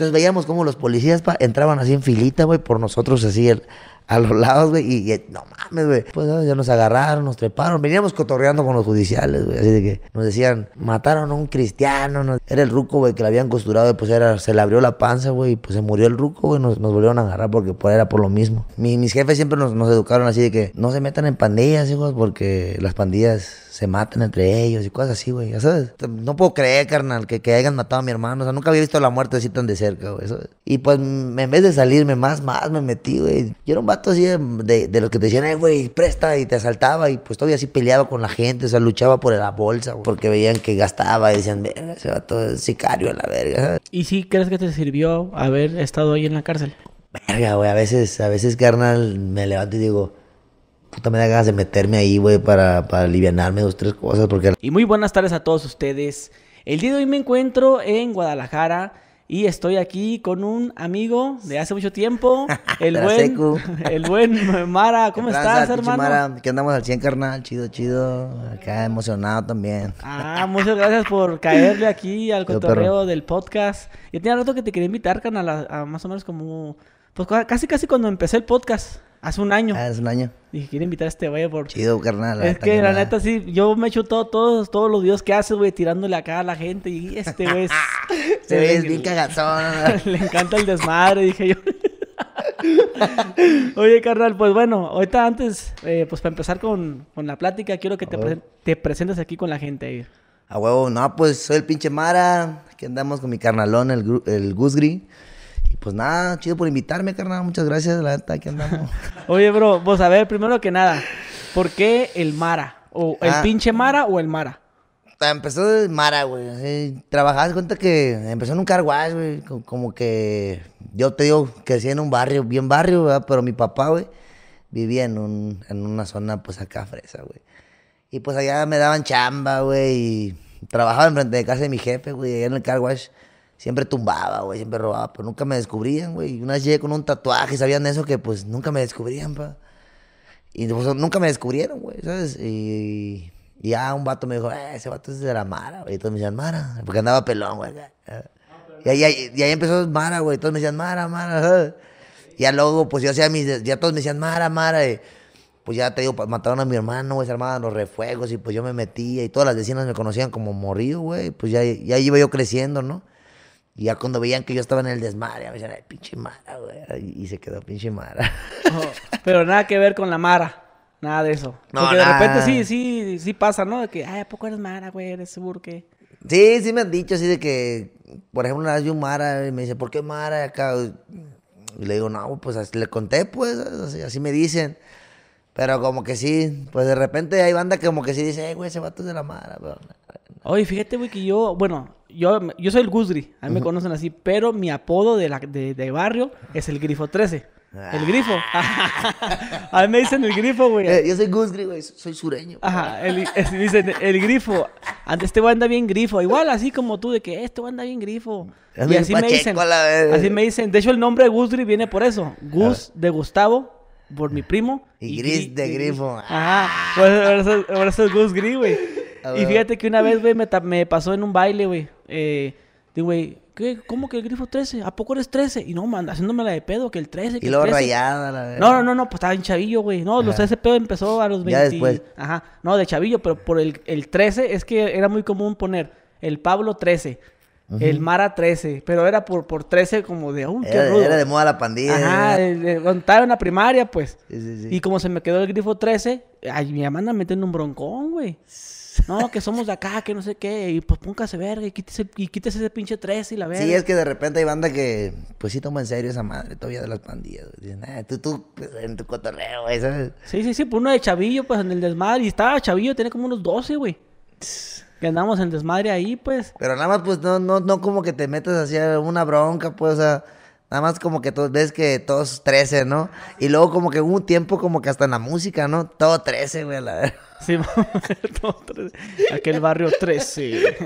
Entonces veíamos cómo los policías entraban así en filita, güey, por nosotros así el, a los lados, güey. Y, no mames, güey. Pues ya nos agarraron, nos treparon. Veníamos cotorreando con los judiciales, güey. Así de que nos decían, mataron a un cristiano. Era el ruco, güey, que le habían costurado. pues era, se le abrió la panza, güey. Y pues se murió el ruco, güey. Nos, volvieron a agarrar porque pues, era por lo mismo. mis jefes siempre nos, educaron así de que no se metan en pandillas, hijos, porque las pandillas se matan entre ellos y cosas así, güey. Ya sabes. No puedo creer, carnal, que, hayan matado a mi hermano. O sea, nunca había visto la muerte así tan de cerca, güey. Y pues en vez de salirme más, más me metí, güey. quiero de, de, los que te decían, eh, güey, presta, y te asaltaba, y pues todavía así peleaba con la gente, o sea, luchaba por la bolsa, porque veían que gastaba, y decían, se va todo el sicario a la verga. ¿Y si crees que te sirvió haber estado ahí en la cárcel? Verga, güey, a veces, a veces, carnal, me levanto y digo, puta, me da ganas de meterme ahí, güey, para, para alivianarme dos, tres cosas, porque... Y muy buenas tardes a todos ustedes. El día de hoy me encuentro en Guadalajara y estoy aquí con un amigo de hace mucho tiempo, el buen, el buen Mara. ¿Cómo estás, hermano? Mara, que andamos al 100, carnal. Chido, chido. Acá emocionado también. Ah, muchas gracias por caerle aquí al cotorreo del podcast. Yo tenía rato que te quería invitar, carnal, a más o menos como pues casi, casi cuando empecé el podcast. Hace un año. Ah, hace un año. Dije, quiero invitar a este güey por... Chido, carnal. Es que la neta, sí, yo me echo todos, todos los videos que hace, güey, tirándole acá a la gente. Y este güey Este Se es bien cagazón. le encanta el desmadre, dije yo. Oye, carnal, pues bueno, ahorita antes, eh, pues para empezar con, la plática, quiero que te, te, presentes aquí con la gente. Eh. A huevo, no, pues soy el pinche Mara, aquí andamos con mi carnalón, el, el gusgri pues nada, chido por invitarme, carnal. Muchas gracias, la neta, aquí andamos. Oye, bro, pues a ver, primero que nada, ¿por qué el Mara? ¿O el ah. pinche Mara o el Mara? Ah, empezó el Mara, güey. Trabajaba, cuenta que empezó en un carwash, güey. Como que yo te digo, crecí en un barrio, bien barrio, ¿verdad? Pero mi papá, güey, vivía en, una zona, pues acá fresa, güey. Y pues allá me daban chamba, güey. Y trabajaba frente de casa de mi jefe, güey, en el carwash siempre tumbaba, güey, siempre robaba, pero nunca me descubrían, güey. Una vez llegué con un tatuaje, sabían eso que pues nunca me descubrían, pa. Y pues, nunca me descubrieron, güey, ¿sabes? Y, ya un vato me dijo, eh, ese vato es de la Mara, güey. Y todos me decían, Mara, porque andaba pelón, güey. ¿eh? Y ahí, y ahí empezó Mara, güey. Y Todos me decían, Mara, Mara. Y ya luego, pues yo hacía mis. Ya todos me decían, Mara, Mara. Y, pues ya te digo, mataron a mi hermano, güey, se armaban los refuegos y pues yo me metía y todas las vecinas me conocían como morrido, güey. Pues ya, ya iba yo creciendo, ¿no? Y ya cuando veían que yo estaba en el desmadre, me decían, ay, pinche Mara, güey. Y se quedó pinche Mara. Oh, pero nada que ver con la Mara. Nada de eso. Porque de repente sí, sí, sí pasa, ¿no? De que, ay, ¿a poco eres Mara, güey? Eres burque. Sí, sí me han dicho así de que, por ejemplo, una vez vi un Mara y me dice, ¿por qué Mara acá? Y le digo, no, pues así, le conté, pues, así, me dicen. Pero como que sí, pues de repente hay banda que como que sí dice, güey, ese vato es de la Mara, pero Oye, fíjate, güey, que yo, bueno, yo, yo soy el Guzri, a mí me conocen así, pero mi apodo de, la, de, barrio es el Grifo 13. El grifo. Ah. a mí me dicen el grifo, güey. Eh, yo soy Guzgri, güey. Soy sureño. Ajá. El, dicen el grifo. Antes este güey anda bien grifo. Igual así como tú, de que este güey anda bien grifo. y así me dicen. así me dicen. De hecho, el nombre de Guzri viene por eso. Gus ah. de Gustavo, por mi primo. Y, gris de grifo. Ajá. Por, eso, es eso es güey y fíjate que una vez, güey, me, me, pasó en un baile, güey. Eh, digo, güey, ¿Cómo que el grifo 13? ¿A poco eres 13? Y no, man, haciéndome la de pedo, que el 13. Que y luego rayada, No, no, no, no, pues estaba en chavillo, güey. No, los, ah. ese pedo empezó a los 20. Ya después. Ajá, no, de chavillo, pero por el, 13 es que era muy común poner el Pablo 13. El Mara 13, pero era por, por 13 como de oh, un era, era de moda la pandilla. Ajá, estaba en la primaria, pues. Sí, sí, sí. Y como se me quedó el grifo 13, ay, mi me en un broncón, güey no, que somos de acá, que no sé qué, y pues póngase verga y quítese, y quítese ese pinche 13, y la verga. Sí, es que de repente hay banda que, pues sí toma en serio esa madre todavía de las pandillas. Dicen, ah, tú, tú, pues, en tu cotorreo, güey, ¿sabes? Sí, sí, sí, pues uno de chavillo, pues en el desmadre, y estaba chavillo, tenía como unos 12, güey. Que andamos en desmadre ahí, pues. Pero nada más, pues, no, no, no como que te metas hacia una bronca, pues, o sea... Nada más como que ves que todos 13, ¿no? Y luego como que hubo un tiempo como que hasta en la música, ¿no? Todo 13, güey, la verdad. Sí, aquel barrio 13.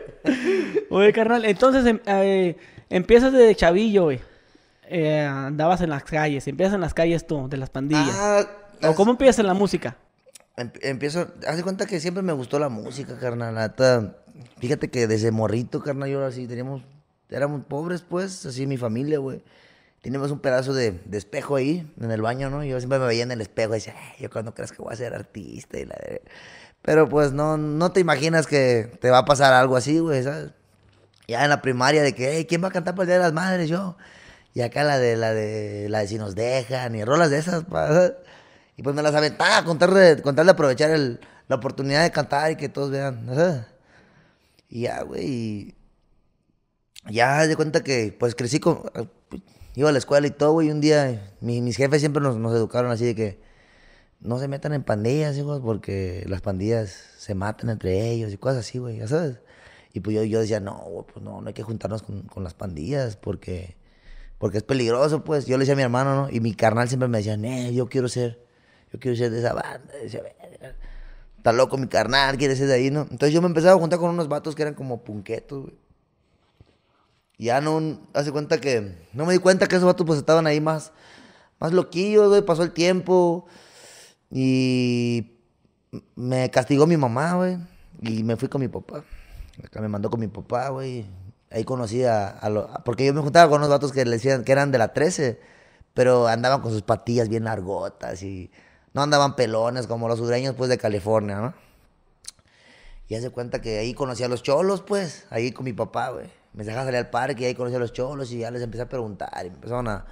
Oye, carnal, entonces em, eh, empiezas desde chavillo, güey. Eh, andabas en las calles, empiezas en las calles tú, de las pandillas. Ah, ¿O cómo empiezas en la música? Em, empiezo, haz de cuenta que siempre me gustó la música, carnal. fíjate que desde morrito, carnal, yo así teníamos, éramos pobres, pues, así mi familia, güey. Tenemos un pedazo de, espejo ahí en el baño, ¿no? Yo siempre me veía en el espejo y decía, yo cuando crees que voy a ser artista y la... Pero pues no, no te imaginas que te va a pasar algo así, güey, ¿sabes? Ya en la primaria de que, hey, ¿quién va a cantar para el Día de las Madres? Yo. Y acá la de la de la de si nos dejan y rolas de esas, ¿sabes? Y pues me las aventaba con tal de, aprovechar la oportunidad de cantar y que todos vean, Y ya, güey, ya de cuenta que pues crecí con iba a la escuela y todo, güey, un día eh, mis jefes siempre nos, nos, educaron así de que no se metan en pandillas, hijos, porque las pandillas se matan entre ellos y cosas así, güey, ya sabes. Y pues yo, yo decía, no, güey, pues no, no hay que juntarnos con, con, las pandillas porque, porque es peligroso, pues. Yo le decía a mi hermano, ¿no? Y mi carnal siempre me decía, eh, yo quiero ser, yo quiero ser de esa banda. Decía, está loco mi carnal, quiere ser de ahí, ¿no? Entonces yo me empezaba a juntar con unos vatos que eran como punquetos, güey ya no, hace cuenta que, no me di cuenta que esos vatos pues estaban ahí más, más loquillos, güey, pasó el tiempo. Y me castigó mi mamá, güey. Y me fui con mi papá. me mandó con mi papá, güey. Ahí conocí a, Porque yo me juntaba con unos vatos que le decían que eran de la 13, pero andaban con sus patillas bien largotas y no andaban pelones como los sureños, pues, de California, ¿no? Y hace cuenta que ahí conocí a los cholos, pues, ahí con mi papá, güey me dejaba salir al parque y ahí conocí a los cholos y ya les empecé a preguntar y me empezaron a,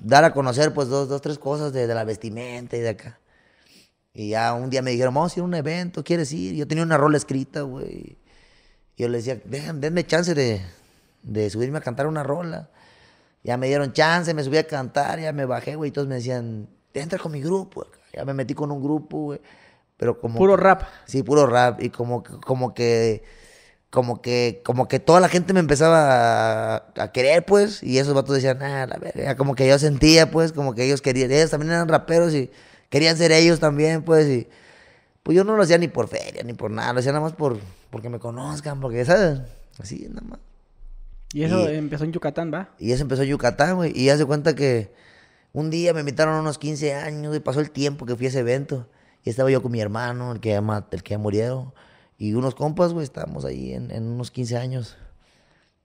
dar a conocer pues dos, dos tres cosas de, la vestimenta y de acá. Y ya un día me dijeron, vamos a ir a un evento, ¿quieres ir? Yo tenía una rola escrita, güey. Y yo les decía, Dejan, denme chance de, subirme a cantar una rola. Ya me dieron chance, me subí a cantar, ya me bajé, güey. Y todos me decían, entra con mi grupo. Ya me metí con un grupo, güey. Pero como... Puro rap. Sí, puro rap. Y como, como que como que, como que toda la gente me empezaba a, querer, pues, y esos vatos decían, ah, la verga, como que yo sentía, pues, como que ellos querían, ellos también eran raperos y querían ser ellos también, pues, y pues yo no lo hacía ni por feria, ni por nada, lo hacía nada más por, porque me conozcan, porque, ¿sabes? Así, nada más. Y eso empezó en Yucatán, ¿va? Y eso empezó en Yucatán, güey, y hace cuenta que un día me invitaron unos 15 años y pasó el tiempo que fui a ese evento y estaba yo con mi hermano, el que, el que ya murió, y unos compas, güey, estábamos ahí en, unos 15 años.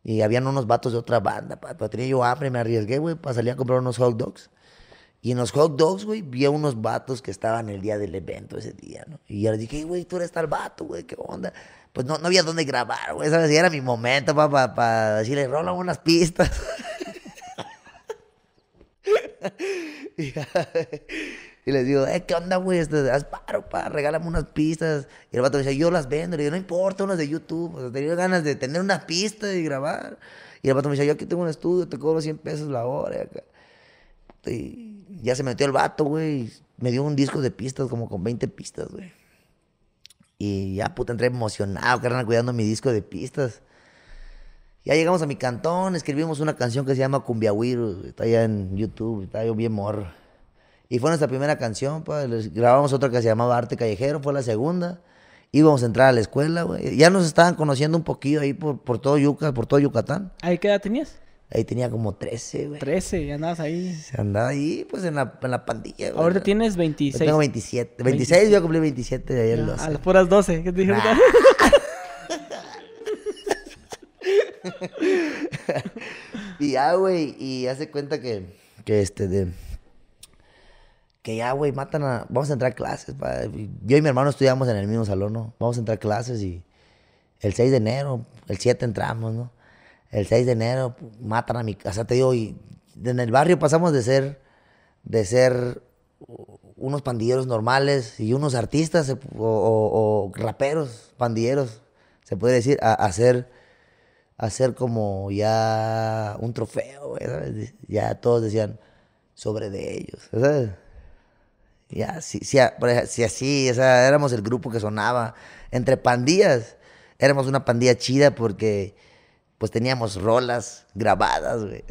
Y habían unos vatos de otra banda. patrillo, yo hambre, me arriesgué, güey, para salir a comprar unos hot dogs. Y en los hot dogs, güey, vi a unos vatos que estaban el día del evento ese día, ¿no? Y yo les dije, güey, tú eres tal vato, güey, ¿qué onda? Pues no, no había dónde grabar, güey, ¿sabes? era mi momento, para decirle, rola unas pistas. y, y les digo, eh, ¿qué onda, güey? Este, haz paro, paro, regálame unas pistas. Y el vato me dice, yo las vendo. Le digo, no importa, unas de YouTube. O sea, tenía ganas de tener una pista y grabar. Y el vato me dice, yo aquí tengo un estudio, te cobro 100 pesos la hora. Y, ya se metió el vato, güey. Me dio un disco de pistas, como con 20 pistas, güey. Y ya, puta, entré emocionado, carnal, cuidando mi disco de pistas. Ya llegamos a mi cantón, escribimos una canción que se llama Cumbia Cumbiahuir, está allá en YouTube, está yo bien morro. Y fue nuestra primera canción, pues. grabamos otra que se llamaba Arte Callejero, fue la segunda. Íbamos a entrar a la escuela, güey. Ya nos estaban conociendo un poquito ahí por, por todo Yucatán, por todo Yucatán. ¿Ahí qué edad tenías? Ahí tenía como 13, güey. 13, ya andabas ahí. se Andaba ahí, pues, en la, en la pandilla, güey. Ahorita tienes 26. tengo 27. 26, yo cumplí 27 de ayer A las eh. puras 12, ¿qué te dije y ya, güey, y hace cuenta que, que este, de, que ya, güey, matan a... Vamos a entrar a clases. Yo y mi hermano estudiamos en el mismo salón, ¿no? Vamos a entrar a clases y el 6 de enero, el 7 entramos, ¿no? El 6 de enero matan a mi O sea, te digo, en el barrio pasamos de ser, de ser unos pandilleros normales y unos artistas o, raperos, pandilleros, se puede decir, a, a ser hacer como ya un trofeo, ¿sabes? ya todos decían sobre de ellos, ¿sabes? Ya, si, si, así, o sea, éramos el grupo que sonaba entre pandillas. Éramos una pandilla chida porque pues teníamos rolas grabadas, güey.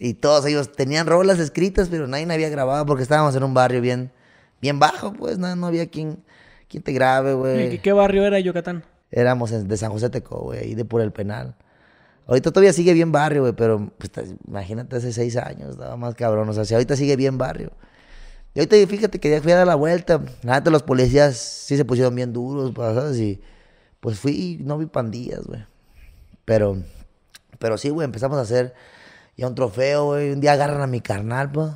Y todos ellos tenían rolas escritas, pero nadie había grabado porque estábamos en un barrio bien, bien bajo, pues no, había quien, quien te grabe, güey. ¿Y qué barrio era Yucatán? Éramos de San José Teco, güey, y de por el penal. Ahorita todavía sigue bien barrio, güey, pero pues, imagínate hace seis años, estaba más cabrón. O sea, si ahorita sigue bien barrio. Y ahorita fíjate que ya fui a dar la vuelta. Antes los policías sí se pusieron bien duros, ¿sabes? Y pues fui y no vi pandillas, güey. Pero, pero sí, güey, empezamos a hacer ya un trofeo, güey. Un día agarran a mi carnal, pues.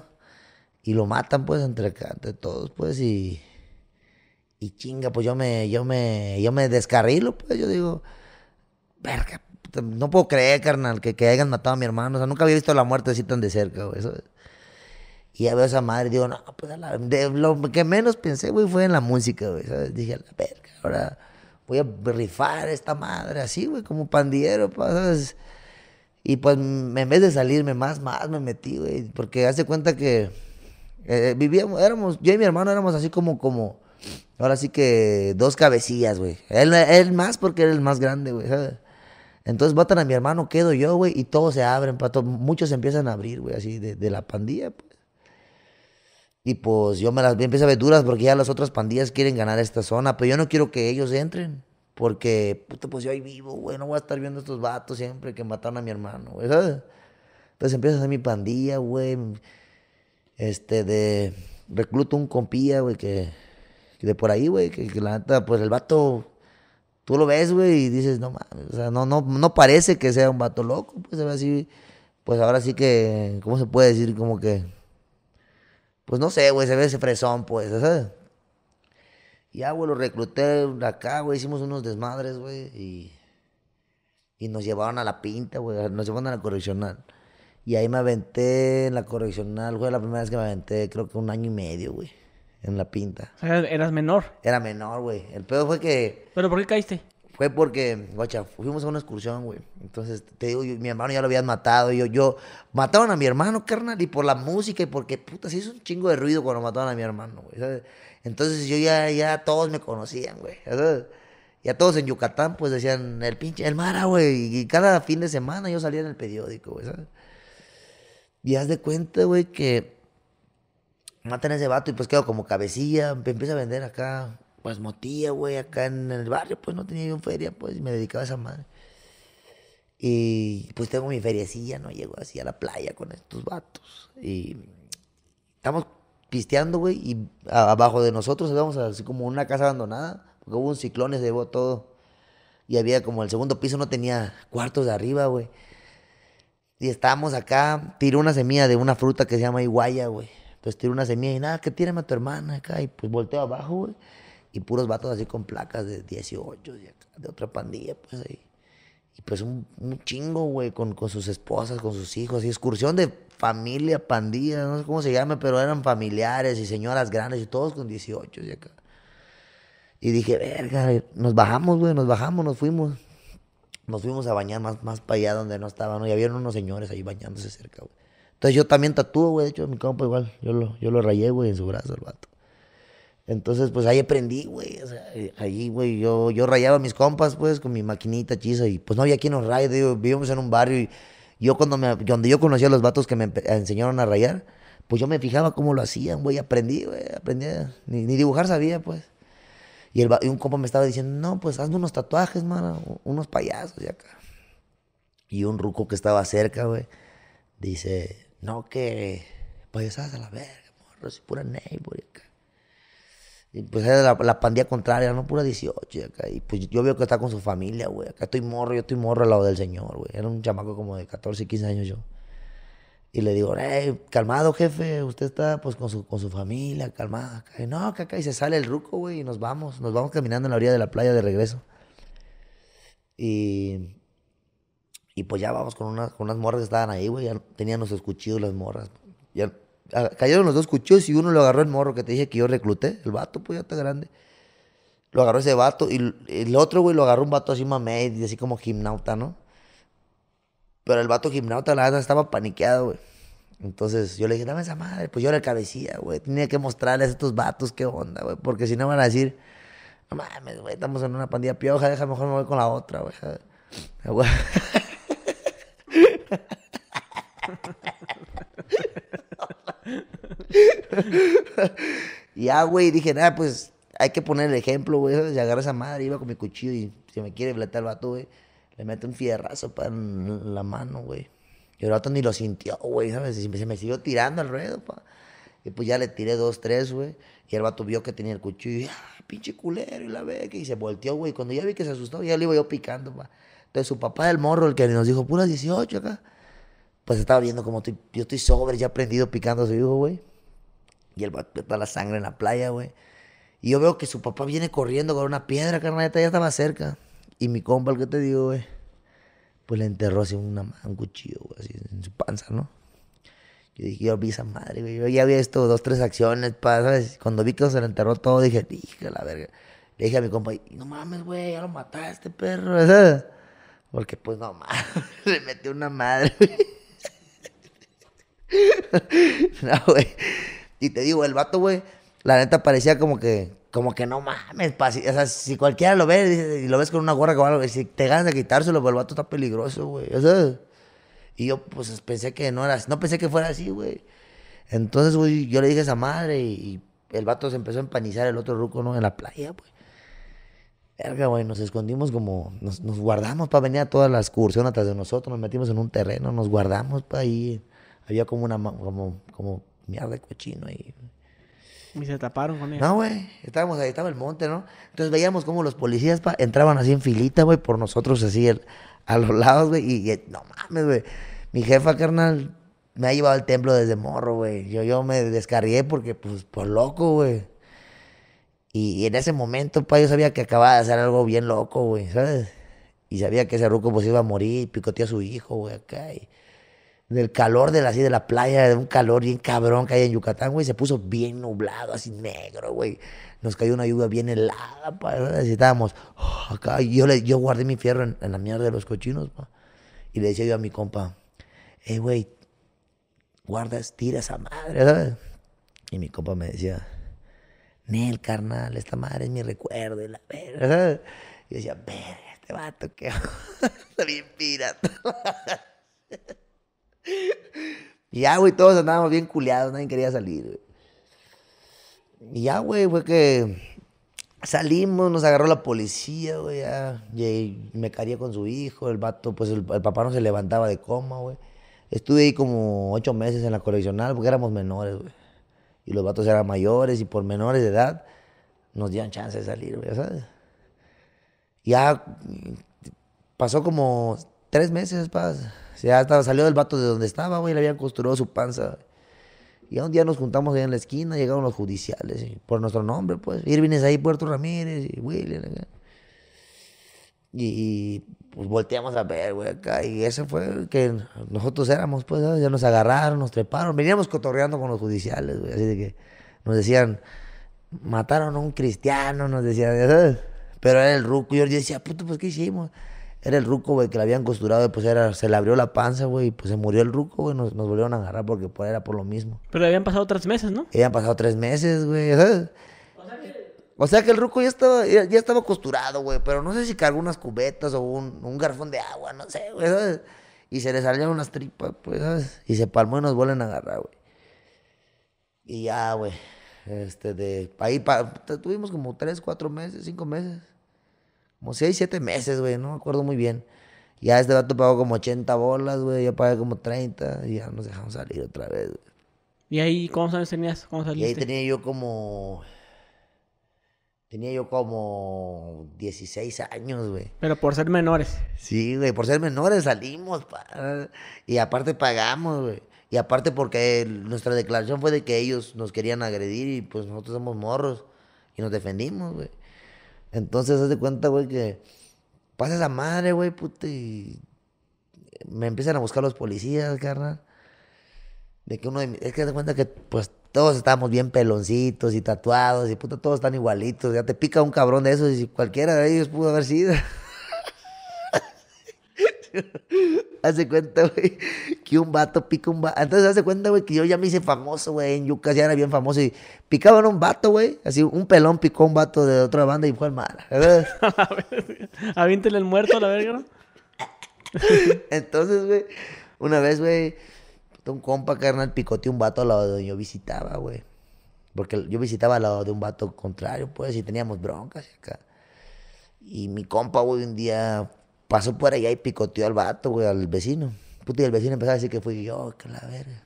Y lo matan, pues, entre, todos, pues. Y, y chinga, pues yo me, yo me, yo me descarrilo, pues. Yo digo, verga, no puedo creer, carnal, que, que hayan matado a mi hermano. O sea, nunca había visto la muerte así tan de cerca, güey. Eso, y ya veo esa madre digo, no, pues la, de lo que menos pensé, güey, fue en la música, güey. ¿sabes? Dije, a la verga, ahora voy a rifar esta madre así, güey, como pandillero, ¿sabes? Y pues en vez de salirme más, más me metí, güey. Porque hace cuenta que eh, vivíamos, éramos, yo y mi hermano éramos así como, como, ahora sí que dos cabecillas, güey. Él, más porque era el más grande, güey, ¿sabes? Entonces botan a mi hermano, quedo yo, güey, y todos se abren, Muchos empiezan a abrir, güey, así de, de la pandilla, pues. Y pues yo me las empiezo a ver duras porque ya las otras pandillas quieren ganar esta zona, pero yo no quiero que ellos entren. Porque, puta, pues yo ahí vivo, güey, no voy a estar viendo estos vatos siempre que mataron a mi hermano, güey, ¿sabes? Entonces empiezo a hacer mi pandilla, güey. Este, de. Recluto un compía, güey, que, De por ahí, güey, que, la neta, pues el vato. Tú lo ves, güey, y dices, no mames, o sea, no, no, no parece que sea un vato loco, pues se ve así. Pues ahora sí que. ¿Cómo se puede decir? Como que pues no sé, güey, se ve ese fresón, pues, ¿sabes? Ya, güey, lo recluté acá, güey, hicimos unos desmadres, güey, y, y nos llevaron a la pinta, güey, nos llevaron a la correccional. Y ahí me aventé en la correccional, güey, la primera vez que me aventé, creo que un año y medio, güey, en la pinta. O sea, eras menor. Era menor, güey. El pedo fue que... ¿Pero por qué caíste? fue porque, guacha, fuimos a una excursión, güey. Entonces, te digo, mi hermano ya lo habían matado. Yo, yo, mataron a mi hermano, carnal, y por la música y porque, puta, se hizo un chingo de ruido cuando mataron a mi hermano, güey. Entonces, yo ya, ya todos me conocían, güey. Ya todos en Yucatán, pues decían, el pinche, el Mara, güey. Y cada fin de semana yo salía en el periódico, güey, ¿sabes? Y haz de cuenta, güey, que matan a ese vato y pues quedo como cabecilla, me empiezo a vender acá pues motía, güey, acá en el barrio, pues no tenía yo feria, pues me dedicaba a esa madre. Y pues tengo mi feriecilla, ¿no? Llego así a la playa con estos vatos. Y estamos pisteando, güey, y abajo de nosotros vamos así como una casa abandonada, porque hubo un ciclón, se llevó todo. Y había como el segundo piso no tenía cuartos de arriba, güey. Y estábamos acá, tiró una semilla de una fruta que se llama iguaya, güey. Pues tiró una semilla y nada, que tírame a tu hermana acá. Y pues volteo abajo, güey. Y puros vatos así con placas de 18, de, otra pandilla, pues ahí. Y pues un, chingo, güey, con, sus esposas, con sus hijos. Y excursión de familia, pandilla, no sé cómo se llama, pero eran familiares y señoras grandes y todos con 18 y acá. Y dije, verga, nos bajamos, güey, nos bajamos, nos fuimos. Nos fuimos a bañar más, más para allá donde no estaban, Y había unos señores ahí bañándose cerca, güey. Entonces yo también tatúo, güey. De hecho, mi compa igual. Yo lo, yo lo rayé, güey, en su brazo el vato. Entonces, pues ahí aprendí, güey. O sea, eh, ahí, güey, yo, yo rayaba a mis compas, pues, con mi maquinita chisa. Y pues no había quien nos raye. Digo, vivíamos en un barrio y yo cuando me, donde yo conocía a los vatos que me enseñaron a rayar, pues yo me fijaba cómo lo hacían, güey. Aprendí, güey, aprendí. Ni, dibujar sabía, pues. Y, el, un compa me estaba diciendo, no, pues hazme unos tatuajes, mano. Unos payasos y acá. Y un ruco que estaba cerca, güey, dice, no, que payasadas a la verga, morro, si pura neighbor y acá pues era la, pandilla contraria, no pura 18. Y, pues yo veo que está con su familia, güey. Acá estoy morro, yo estoy morro al lado del señor, güey. Era un chamaco como de 14, 15 años yo. Y le digo, hey, calmado, jefe, usted está pues con su, con su familia, calmado. Y no, acá, y se sale el ruco, güey, y nos vamos. Nos vamos caminando en la orilla de la playa de regreso. Y, y pues ya vamos con, unas, con unas morras que estaban ahí, güey. Ya tenían los escuchidos las morras. Ya cayeron los dos cuchillos y uno lo agarró el morro que te dije que yo recluté. El vato, pues ya está grande. Lo agarró ese vato y el otro, güey, lo agarró un vato así Y así como gimnauta, ¿no? Pero el vato gimnauta, la verdad, estaba paniqueado, güey. Entonces yo le dije, dame esa madre. Pues yo le cabecía, güey. Tenía que mostrarles a estos vatos qué onda, güey. Porque si no van a decir, no mames, güey, estamos en una pandilla pioja, déjame mejor me voy con la otra, güey. ya, güey, dije, nada, ah, pues hay que poner el ejemplo, güey. Y agarra esa madre, iba con mi cuchillo y si me quiere fletar el vato, güey, le mete un fierrazo para la mano, güey. Y el vato ni lo sintió, güey, Se me, siguió tirando al ruedo, pa. Y pues ya le tiré dos, tres, güey. Y el vato vio que tenía el cuchillo y, ah, pinche culero, y la ve que. Y se volteó, güey. Cuando ya vi que se asustó, ya le iba yo picando, pa. Entonces su papá del morro, el que nos dijo, puras 18 acá pues estaba viendo como estoy, yo estoy sobre, ya prendido picando a su hijo, güey. Y él va a la sangre en la playa, güey. Y yo veo que su papá viene corriendo con una piedra, carnal, ya estaba cerca. Y mi compa, el que te digo, güey, pues le enterró así una, un cuchillo, güey, así en su panza, ¿no? Yo dije, yo vi esa madre, güey. Yo ya había visto dos, tres acciones, ¿sabes? Cuando vi que se le enterró todo, dije, hija, la verga. Le dije a mi compa, no mames, güey, ya lo mataste, perro, ¿sabes? Porque, pues, no mames, le metió una madre, Y te digo, el vato, güey, la neta parecía como que, como que no mames, si, o sea, si cualquiera lo ve y lo ves con una gorra o si te ganas de quitárselo, pues el vato está peligroso, güey. sea Y yo, pues, pensé que no era no pensé que fuera así, güey. Entonces, güey, yo le dije a esa madre y, el vato se empezó a empanizar el otro ruco, ¿no? En la playa, güey. Verga, güey, nos escondimos como, nos, guardamos para venir a toda la excursión atrás de nosotros, nos metimos en un terreno, nos guardamos para ir había como una, como, como mierda de cochino ahí. Y se taparon con él. No, güey. Estábamos ahí, estaba el monte, ¿no? Entonces veíamos como los policías entraban así en filita, güey, por nosotros así a los lados, güey. Y, no mames, güey. Mi jefa, carnal, me ha llevado al templo desde morro, güey. Yo, yo me descargué porque, pues, por loco, güey. Y, en ese momento, pa, yo sabía que acababa de hacer algo bien loco, güey, ¿sabes? Y sabía que ese ruco, pues, iba a morir, picoteó a su hijo, güey, acá. Y, del calor de la, así de la playa, de un calor bien cabrón que hay en Yucatán, güey, se puso bien nublado, así negro, güey. Nos cayó una lluvia bien helada, pa, necesitábamos oh, acá. yo, le, yo guardé mi fierro en, la mierda de los cochinos, pa. Y le decía yo a mi compa, hey, eh, güey, guardas, tira esa madre, ¿sabes? Y mi compa me decía, Nel, carnal, esta madre es mi recuerdo, la verga, Y yo decía, verga, este vato, que está bien pirata. Y ya, güey, todos andábamos bien culeados, nadie quería salir, Y ya, güey, fue que salimos, nos agarró la policía, güey, ya. me caría con su hijo, el vato, pues el, papá no se levantaba de coma, güey. Estuve ahí como ocho meses en la coleccional porque éramos menores, güey. Y los vatos eran mayores y por menores de edad nos dieron chance de salir, güey, ¿sabes? Ya mm, pasó como tres meses, para se hasta salió del vato de donde estaba, güey, le habían costurado su panza. Y un día nos juntamos allá en la esquina, llegaron los judiciales, por nuestro nombre, pues. Irvinges ahí, Puerto Ramírez, y William. Y, pues volteamos a ver, güey, acá. Y ese fue que nosotros éramos, pues, ya nos agarraron, nos treparon. Veníamos cotorreando con los judiciales, güey. Así de que nos decían, mataron a un cristiano, nos decían, Pero era el ruco. Y yo decía, puto, pues, ¿qué hicimos? Era el ruco, güey, que le habían costurado, pues era, se le abrió la panza, güey, y pues se murió el ruco, güey, nos, volvieron a agarrar porque pues era por lo mismo. Pero habían pasado tres meses, ¿no? Habían pasado tres meses, güey, O sea, que... el ruco ya estaba, ya, estaba costurado, güey, pero no sé si cargó unas cubetas o un, garfón de agua, no sé, güey, Y se le salían unas tripas, pues, ¿sabes? Y se palmó y nos vuelven a agarrar, güey. Y ya, güey, este, de ahí, tuvimos como tres, cuatro meses, cinco meses como 6, 7 meses, güey, no me acuerdo muy bien. Ya este vato pagó como 80 bolas, güey, yo pagué como 30 y ya nos dejamos salir otra vez. güey ¿Y ahí cómo sabes ¿Cómo saliste? Y ahí tenía yo como... Tenía yo como 16 años, güey. Pero por ser menores. Sí, güey, por ser menores salimos. Pa... Y aparte pagamos, güey. Y aparte porque nuestra declaración fue de que ellos nos querían agredir y pues nosotros somos morros y nos defendimos, güey. Entonces, haz de cuenta, güey, que pasa esa madre, güey, puta, y me empiezan a buscar los policías, carnal. De que uno de es que haz de cuenta que, pues, todos estábamos bien peloncitos y tatuados y puta, todos están igualitos. Ya te pica un cabrón de esos y cualquiera de ellos pudo haber sido. hace cuenta, güey, que un vato pica un vato. Entonces, hace cuenta, güey, que yo ya me hice famoso, güey, en Yucas era bien famoso y picaban un vato, güey. Así, un pelón picó un vato de otra banda y fue al Avíntele el muerto a la verga, Entonces, güey, una vez, güey, un compa, carnal, picoteó un vato al lado de donde yo visitaba, güey. Porque yo visitaba al lado de un vato contrario, pues, y teníamos broncas acá. Y mi compa, güey, un día Pasó por allá y picoteó al vato, güey, al vecino. Puta, y el vecino empezó a decir que fui yo, que la verga.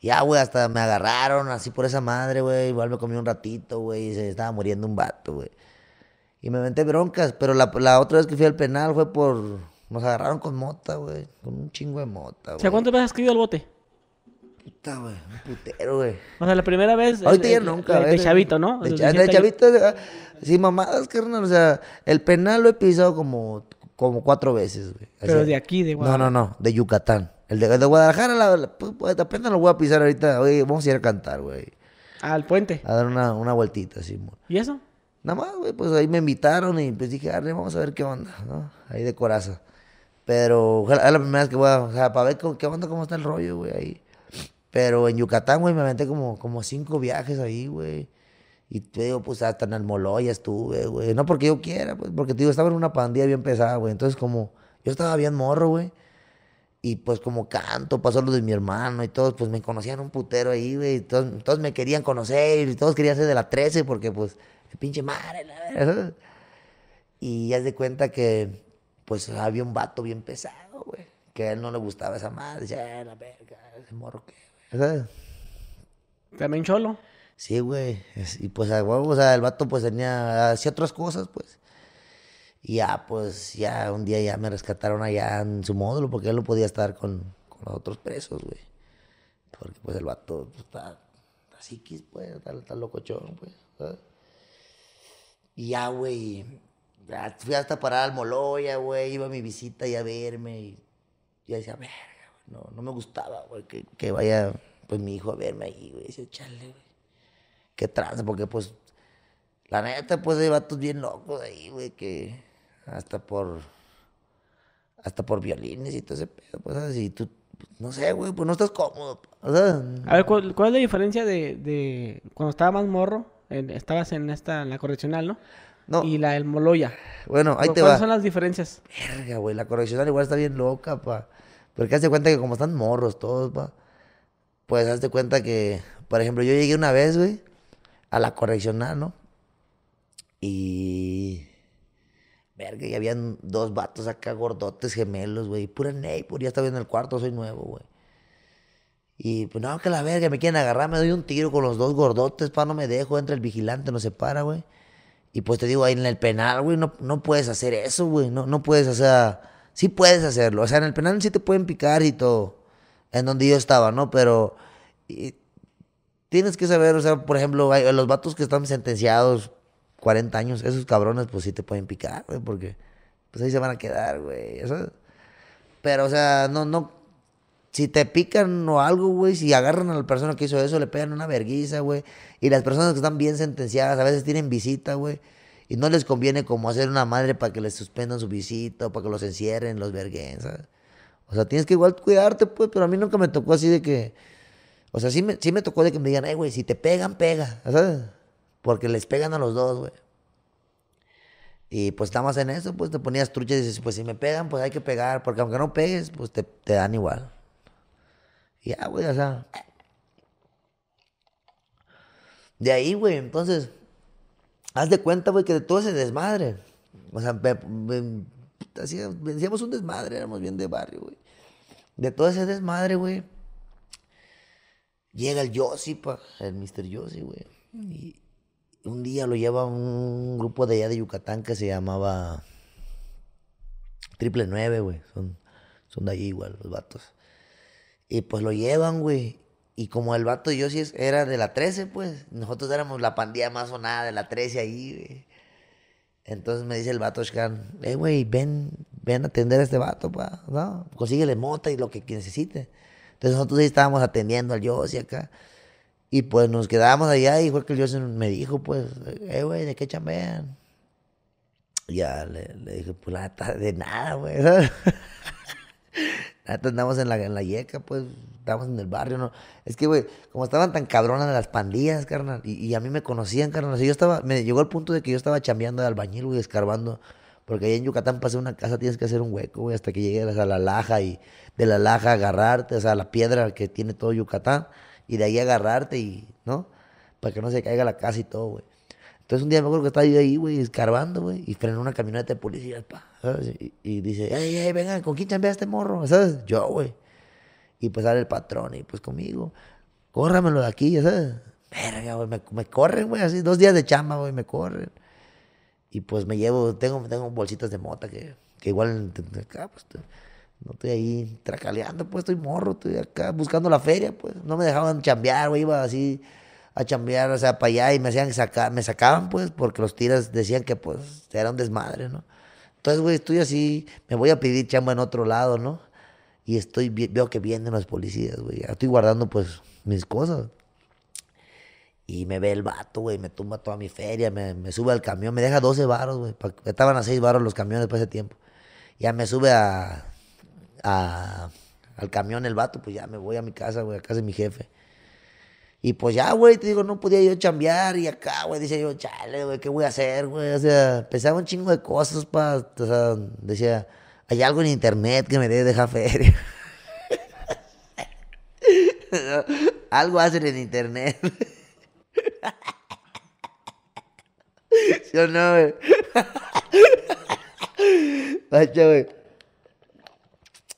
Ya, güey, hasta me agarraron así por esa madre, güey. Igual me comí un ratito, güey, y se estaba muriendo un vato, güey. Y me menté broncas, pero la, otra vez que fui al penal fue por... Nos agarraron con mota, güey. Con un chingo de mota, güey. O ¿cuántas veces has ido al bote? Puta, güey. Un putero, güey. O sea, la primera vez. Ahorita ya nunca, güey. De chavito, ¿no? De, chavito, de ah, chavito. Sí, mamadas, carnal. O sea, el penal lo he pisado como, como cuatro veces, güey. Pero de aquí, de Guadalajara. No, no, no. De Yucatán. El de, Guadalajara, la, pena lo voy a pisar ahorita. Oye, vamos a ir a cantar, güey. Al puente. A dar una, una vueltita, güey. ¿Y eso? Nada más, güey, pues ahí me invitaron y pues dije, dale, vamos a ver qué onda, ¿no? Ahí de coraza. Pero ojalá, es la primera vez que voy a, o sea, para ver qué onda, cómo está el rollo, güey, ahí. Pero en Yucatán, güey, me aventé como, como cinco viajes ahí, güey. Y te digo, pues hasta en Almoloya estuve, güey. No porque yo quiera, pues, porque te digo, estaba en una pandilla bien pesada, güey. Entonces, como, yo estaba bien morro, güey. Y pues como canto, pasó lo de mi hermano y todos, pues me conocían un putero ahí, güey. Todos, todos, me querían conocer y todos querían ser de la 13 porque pues, pinche madre, la verdad. Y ya se cuenta que, pues había un vato bien pesado, güey. Que a él no le gustaba esa madre. Ya, eh, la verga, ese morro que también cholo. Sí, güey. Y pues, el vato pues tenía, hacía otras cosas, pues. Y ya, pues, ya un día ya me rescataron allá en su módulo porque él no podía estar con, los otros presos, güey. Porque pues el vato pues, está, así, pues, está, locochón, pues. Y ya, güey, fui hasta parar al Moloya, güey, iba a mi visita y a verme. Y ya decía, a ver, no, no me gustaba, güey, que, vaya, pues, mi hijo a verme ahí, güey. Dice, chale, güey, qué trance, porque, pues, la neta, pues, hay vatos bien locos ahí, güey, que hasta por, hasta por violines y todo ese pedo, pues, así, tú, no sé, güey, pues no estás cómodo. a ver, ¿cuál, ¿cuál, es la diferencia de, de cuando estaba más morro? estabas en esta, en la correccional, ¿no? No. Y la del Moloya. Bueno, ahí te va. ¿Cuáles son las diferencias? Verga, güey, la correccional igual está bien loca, pa. Porque hazte cuenta que como están morros todos, pa, pues hazte cuenta que, por ejemplo, yo llegué una vez, güey, a la correccional, ¿no? Y. Verga, y habían dos vatos acá gordotes gemelos, güey. Pura por ya estaba en el cuarto, soy nuevo, güey. Y pues no, que la verga, me quieren agarrar, me doy un tiro con los dos gordotes, pa, no me dejo, entra el vigilante, no se para, güey. Y pues te digo, ahí en el penal, güey, no, no puedes hacer eso, güey. No, no puedes, o sea, sí puedes hacerlo. O sea, en el penal sí te pueden picar y todo, en donde yo estaba, ¿no? Pero tienes que saber, o sea, por ejemplo, los vatos que están sentenciados 40 años, esos cabrones pues sí te pueden picar, güey, porque pues ahí se van a quedar, güey. Pero, o sea, no, no, si te pican o algo, güey, si agarran a la persona que hizo eso, le pegan una verguiza, güey. Y las personas que están bien sentenciadas a veces tienen visita, güey. Y no les conviene como hacer una madre para que les suspendan su visita, para que los encierren, los verguen, O sea, tienes que igual cuidarte, pues, pero a mí nunca me tocó así de que... O sea, sí me, tocó de que me digan, eh, güey, si te pegan, pega, ¿sabes? Porque les pegan a los dos, güey. Y pues estamos en eso, pues te ponías trucha y dices, pues si me pegan, pues hay que pegar, porque aunque no pegues, pues te, te dan igual. Y ya, güey, o sea. De ahí, güey, entonces haz de cuenta, güey, que de todo ese desmadre. O sea, vencíamos un desmadre, éramos bien de barrio, güey. De todo ese desmadre, güey. Llega el Yossi, pa, el Mr. Yossi, güey. Y un día lo lleva un grupo de allá de Yucatán que se llamaba Triple Nueve, güey. Son, son de allí igual, los vatos. Y pues lo llevan, güey. Y como el vato y yo era de la 13, pues, nosotros éramos la pandilla más sonada de la 13 ahí, güey. Entonces me dice el vato Shkan, eh, güey, ven, ven a atender a este vato, pa, ¿no? Consíguele mota y lo que necesite. Entonces nosotros ahí estábamos atendiendo al Yossi acá. Y pues nos quedábamos allá y fue que el Yossi me dijo, pues, eh, güey, ¿de qué chambean? ya le, dije, pues, la de nada, güey. Nada, andamos en la, en la yeca, pues, estábamos en el barrio, ¿no? Es que, güey, como estaban tan cabronas las pandillas, carnal, y, a mí me conocían, carnal. O yo estaba, me llegó al punto de que yo estaba chambeando de albañil, güey, escarbando. Porque ahí en Yucatán pasé una casa, tienes que hacer un hueco, güey, hasta que llegues a la laja y de la laja agarrarte, o sea, la piedra que tiene todo Yucatán, y de ahí agarrarte y, ¿no? Para que no se caiga la casa y todo, güey. Entonces un día me acuerdo que estaba yo ahí, güey, escarbando, güey, y frenó una camioneta de policía, pa, Y, dice, ay ay vengan, ¿con quién chambea este morro? ¿Sabes? Yo, güey. Y pues sale el patrón y pues conmigo, córramelo de aquí, ya sabes. Verga, güey, me, corren, güey, así, dos días de chamba, güey, me corren. Y pues me llevo, tengo, tengo bolsitas de mota que, que igual acá, pues, no estoy ahí tracaleando, pues estoy morro, estoy acá buscando la feria, pues. No me dejaban chambear, güey, iba así a chambear, o sea, para allá y me hacían sacar me sacaban, pues, porque los tiras decían que, pues, era un desmadre, ¿no? Entonces, güey, estoy así, me voy a pedir chamba en otro lado, ¿no? y estoy, veo que vienen los policías, güey. Estoy guardando, pues, mis cosas. Y me ve el vato, güey, me tumba toda mi feria, me, sube al camión, me deja 12 varos, güey. Estaban a 6 varos los camiones para ese tiempo. Ya me sube a, a, al camión el vato, pues ya me voy a mi casa, güey, a casa de mi jefe. Y pues ya, güey, te digo, no podía yo chambear y acá, güey, dice yo, chale, güey, ¿qué voy a hacer, güey? O sea, pensaba un chingo de cosas para, o sea, decía hay algo en internet que me debe dejar feria. algo hacen en internet. Yo no, güey? Pacha, güey.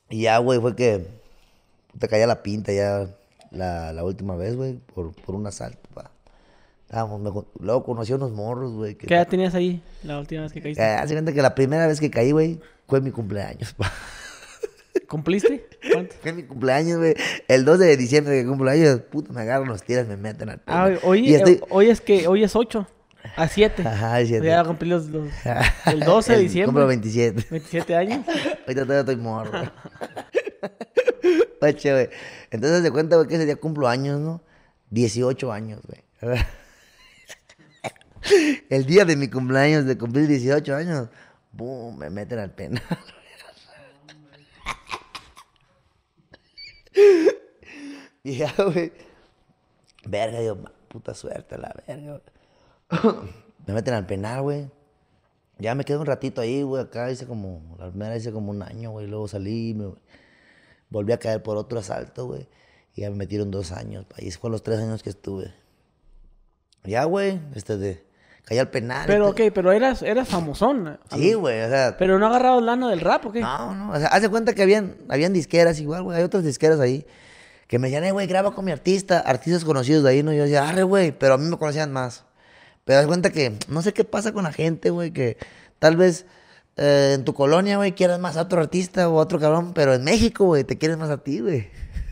Y ya, güey, fue que te caía la pinta ya la, la última vez, güey, por, por un asalto, pa. luego conocí a unos morros, güey. ¿Qué edad tenías ahí la última vez que caíste? Eh, Hace cuenta que la primera vez que caí, güey, fue mi cumpleaños. ¿Cumpliste? ¿Cuánto? Fue mi cumpleaños, güey. El 12 de diciembre que cumplo años, puto, me agarran los tiras, me meten al Ah, hoy, eh, hoy es que, hoy es 8. A 7. Ajá, 7. a cumplí los, el 12 de diciembre. Cumplo 27. 27 años. Ahorita todavía estoy morro. Pache, güey. Entonces se cuenta, güey, que ese día cumplo años, ¿no? 18 años, güey. El día de mi cumpleaños, de cumplir 18 años, ¡Bum! me meten al penal. y ya, güey. Verga, yo, puta suerte, la verga. me meten al penal, güey. Ya me quedé un ratito ahí, güey, acá hice como, la primera hice como un año, güey, luego salí, me, volví a caer por otro asalto, güey, y ya me metieron dos años, Ahí fue los tres años que estuve. Ya, güey, este de, caía al penal. Pero, ok, pero eras, eras famosón. Sí, güey, o sea. Pero no agarrabas lana del rap, ¿o No, no, o sea, hace cuenta que habían, habían disqueras igual, güey, hay otras disqueras ahí que me decían, Eh, güey, graba con mi artista, artistas conocidos de ahí, ¿no? Y yo decía, arre, güey, pero a mí me conocían más. Pero haz cuenta que no sé qué pasa con la gente, güey, que tal vez eh, en tu colonia, güey, quieras más a otro artista o otro cabrón, pero en México, güey, te quieres más a ti, güey.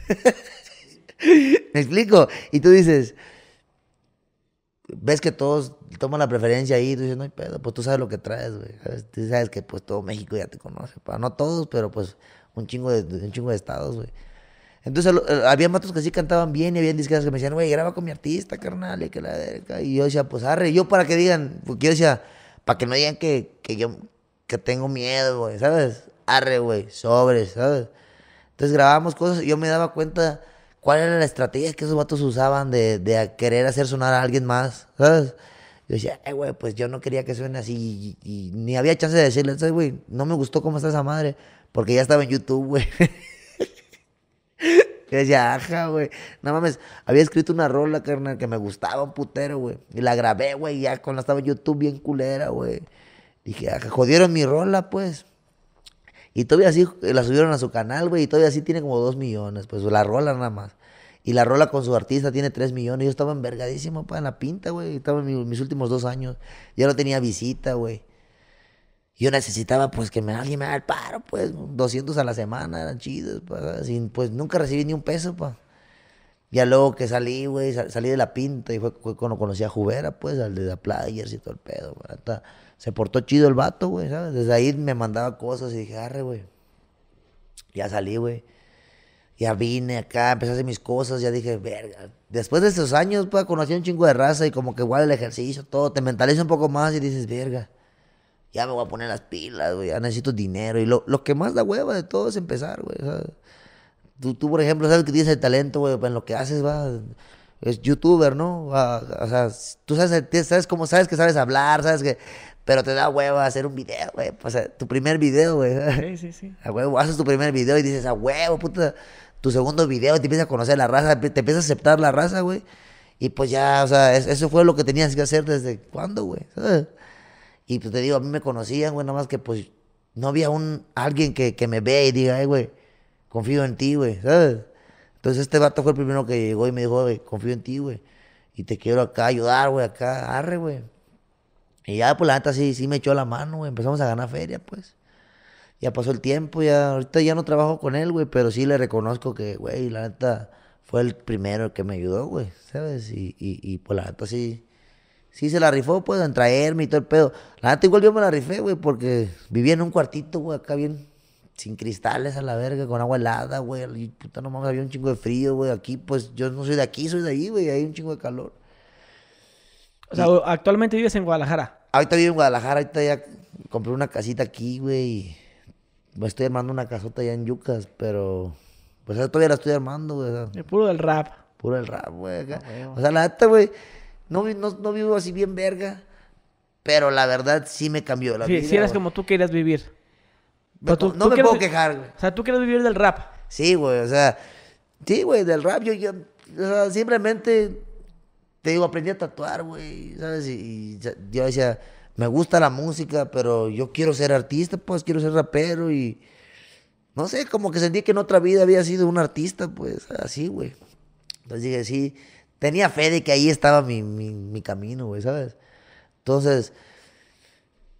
¿Me explico? Y tú dices, ves que todos toman la preferencia ahí, tú dices, no hay pedo, pues tú sabes lo que traes, güey. Tú sabes que pues todo México ya te conoce, no todos, pero pues un chingo de, un chingo de estados, güey. Entonces había matos que sí cantaban bien y había disqueras que me decían, güey, graba con mi artista, carnal, y que la Y yo decía, pues arre, yo para que digan, porque yo decía, para que no digan que, yo que tengo miedo, güey, ¿sabes? Arre, güey, sobres, ¿sabes? Entonces grabamos cosas y yo me daba cuenta ¿Cuál era la estrategia que esos vatos usaban de, querer hacer sonar a alguien más? Yo decía, eh, güey, pues yo no quería que suene así y, ni había chance de decirle, güey, no me gustó cómo está esa madre, porque ya estaba en YouTube, güey. yo decía, ajá, güey. No mames, había escrito una rola, carnal, que me gustaba un putero, güey. Y la grabé, güey, ya cuando estaba en YouTube bien culera, güey. Dije, ajá, jodieron mi rola, pues. Y todavía así eh, la subieron a su canal, güey, y todavía así tiene como dos millones, pues la rola nada más. Y la rola con su artista tiene tres millones. Yo estaba envergadísimo, pa, en la pinta, güey. Estaba en mis, últimos dos años. Ya no tenía visita, güey. Yo necesitaba, pues, que me, alguien me haga el paro, pues. 200 a la semana eran chidos, pa. pues, nunca recibí ni un peso, pa. Ya luego que salí, güey, salí de la pinta y fue, cuando conocí a Juvera, pues, al de la Players y todo el pedo, güey se portó chido el vato, güey, ¿sabes? Desde ahí me mandaba cosas y dije, arre, güey. Ya salí, güey. Ya vine acá, empecé a hacer mis cosas, ya dije, verga. Después de esos años, pues, conocí a un chingo de raza y como que igual el ejercicio, todo, te mentaliza un poco más y dices, verga, ya me voy a poner las pilas, güey, ya necesito dinero. Y lo, lo que más da hueva de todo es empezar, güey, ¿sabes? Tú, tú, por ejemplo, sabes que tienes el talento, güey, pues, en lo que haces, va es youtuber, ¿no? Ah, o sea, tú sabes, sabes cómo sabes que sabes hablar, sabes que pero te da huevo hacer un video, güey. O sea, tu primer video, güey. Sí, sí, sí. haces tu primer video y dices, a huevo, puta. Tu segundo video, te empiezas a conocer la raza, te empiezas a aceptar la raza, güey. Y pues ya, o sea, eso fue lo que tenías que hacer desde cuándo, güey. Y pues te digo, a mí me conocían, güey, nada más que pues no había un, alguien que, me ve y diga, ay, güey, confío en ti, güey, ¿sabes? Entonces este vato fue el primero que llegó y me dijo, güey, confío en ti, güey. Y te quiero acá ayudar, güey, acá, arre, güey. Y ya, pues la neta sí, sí me echó la mano, güey. Empezamos a ganar feria, pues. Ya pasó el tiempo, ya ahorita ya no trabajo con él, güey, pero sí le reconozco que, güey, la neta fue el primero que me ayudó, güey, ¿sabes? Y, y, y pues la neta sí, sí se la rifó, pues, en traerme y todo el pedo. La neta igual yo me la rifé, güey, porque vivía en un cuartito, güey, acá bien, sin cristales a la verga, con agua helada, güey. Puta, no había un chingo de frío, güey, aquí, pues, yo no soy de aquí, soy de ahí, güey, hay un chingo de calor. O sea, actualmente vives en Guadalajara. Ahorita vivo en Guadalajara, ahorita ya compré una casita aquí, güey. Me estoy armando una casota allá en Yucas, pero. Pues todavía la estoy armando, güey. puro del rap. Puro del rap, güey. Ah, o sea, la neta, güey. No, no, vivo así bien verga. Pero la verdad sí me cambió la sí, vida. Si eres como tú querías vivir. no me puedo quejar, güey. O sea, tú quieres vivir del rap. Sí, güey. O sea, sí, güey, del rap. Yo, yo o sea, simplemente te digo, aprendí a tatuar, güey, ¿sabes? Y, yo decía, me gusta la música, pero yo quiero ser artista, pues quiero ser rapero y no sé, como que sentí que en otra vida había sido un artista, pues así, güey. Entonces dije, sí, tenía fe de que ahí estaba mi, camino, güey, ¿sabes? Entonces,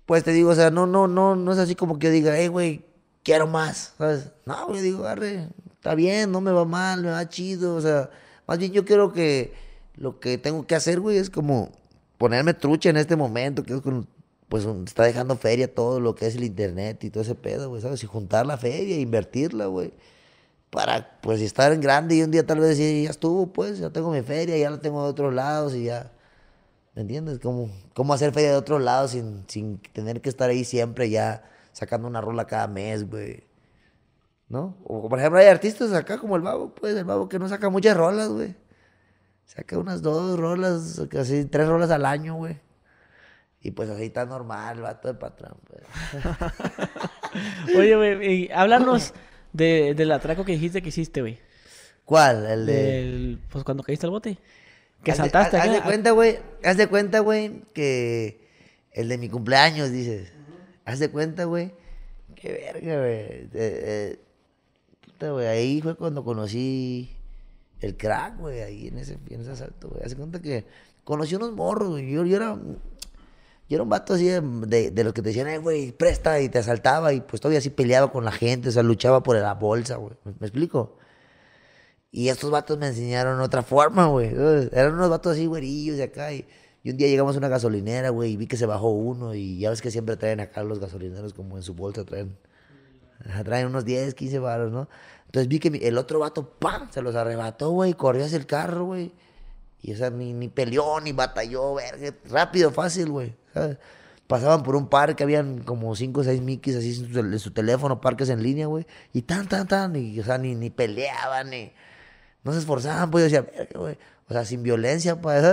pues te digo, o sea, no, no, no, no es así como que yo diga, hey, güey, quiero más, ¿sabes? No, güey, digo, arre, está bien, no me va mal, me va chido, o sea, más bien yo quiero que lo que tengo que hacer, güey, es como ponerme trucha en este momento, que es con, pues está dejando feria todo lo que es el internet y todo ese pedo, güey, ¿sabes? Y juntar la feria, invertirla, güey, para pues estar en grande y un día tal vez decir, ya estuvo, pues, ya tengo mi feria, ya la tengo de otros lados y ya. ¿Me entiendes? Como, cómo hacer feria de otros lados sin, sin tener que estar ahí siempre ya sacando una rola cada mes, güey. ¿No? O por ejemplo hay artistas acá como el babo, pues el babo que no saca muchas rolas, güey. Saca unas dos rolas, casi tres rolas al año, güey. Y pues así está normal, vato de patrón. Pues. Güey. Oye, güey, háblanos de, del atraco que dijiste que hiciste, güey. ¿Cuál? El de... pues cuando caíste al bote. Que saltaste. haz, de cuenta, güey. Haz de cuenta, güey, que el de mi cumpleaños, dices. Haz de cuenta, güey. Qué verga, güey. Eh, eh, güey. Ahí fue cuando conocí el crack, güey, ahí en ese, asalto, güey. Hace cuenta que conocí unos morros, Yo, era, yo un vato así de, de, los que te decían, eh, güey, presta, y te asaltaba, y pues todavía así peleaba con la gente, o sea, luchaba por la bolsa, güey. ¿Me, explico? Y estos vatos me enseñaron otra forma, güey. Eran unos vatos así, güerillos de acá, y, un día llegamos a una gasolinera, güey, y vi que se bajó uno, y ya ves que siempre traen acá los gasolineros como en su bolsa, traen, traen unos 10, 15 varos, ¿no? Entonces vi que el otro vato, ¡pam! Se los arrebató, güey, corrió hacia el carro, güey. Y esa ni, ni peleó, ni batalló, verga. Rápido, fácil, güey. Pasaban por un parque, habían como cinco o 6 mickeys así en su, teléfono, parques en línea, güey. Y tan, tan, tan. Y, o sea, ni, peleaban, ni. No se esforzaban, pues yo decía, verga, güey. O sea, sin violencia, pues,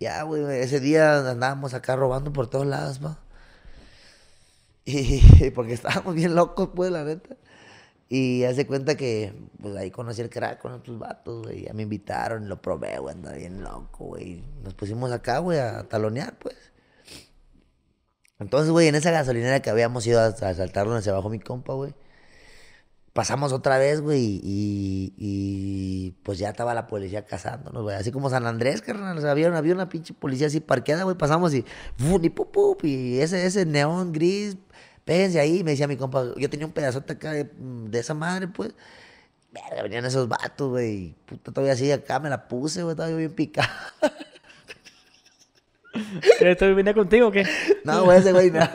Ya, güey, ese día andábamos acá robando por todos lados, güey. Y porque estábamos bien locos, pues, la neta. Y hace cuenta que, pues ahí conocí el crack con otros vatos, güey. Ya me invitaron, lo probé, güey, andaba bien loco, güey. Nos pusimos acá, güey, a talonear, pues. Entonces, güey, en esa gasolinera que habíamos ido a, asaltarlo, saltar donde se bajó mi compa, güey. Pasamos otra vez, güey, y, pues ya estaba la policía cazándonos, güey. Así como San Andrés, carnal. O sea, había, una pinche policía así parqueada, güey. Pasamos y, y, y ese, ese neón gris péguense ahí. Me decía mi compa, yo tenía un pedazote acá mm, de, esa madre, pues. Verga, venían esos vatos, güey. Puta, todavía así acá me la puse, güey, estaba yo bien picado. ¿Esto venía contigo o qué? No, güey, ese güey, lo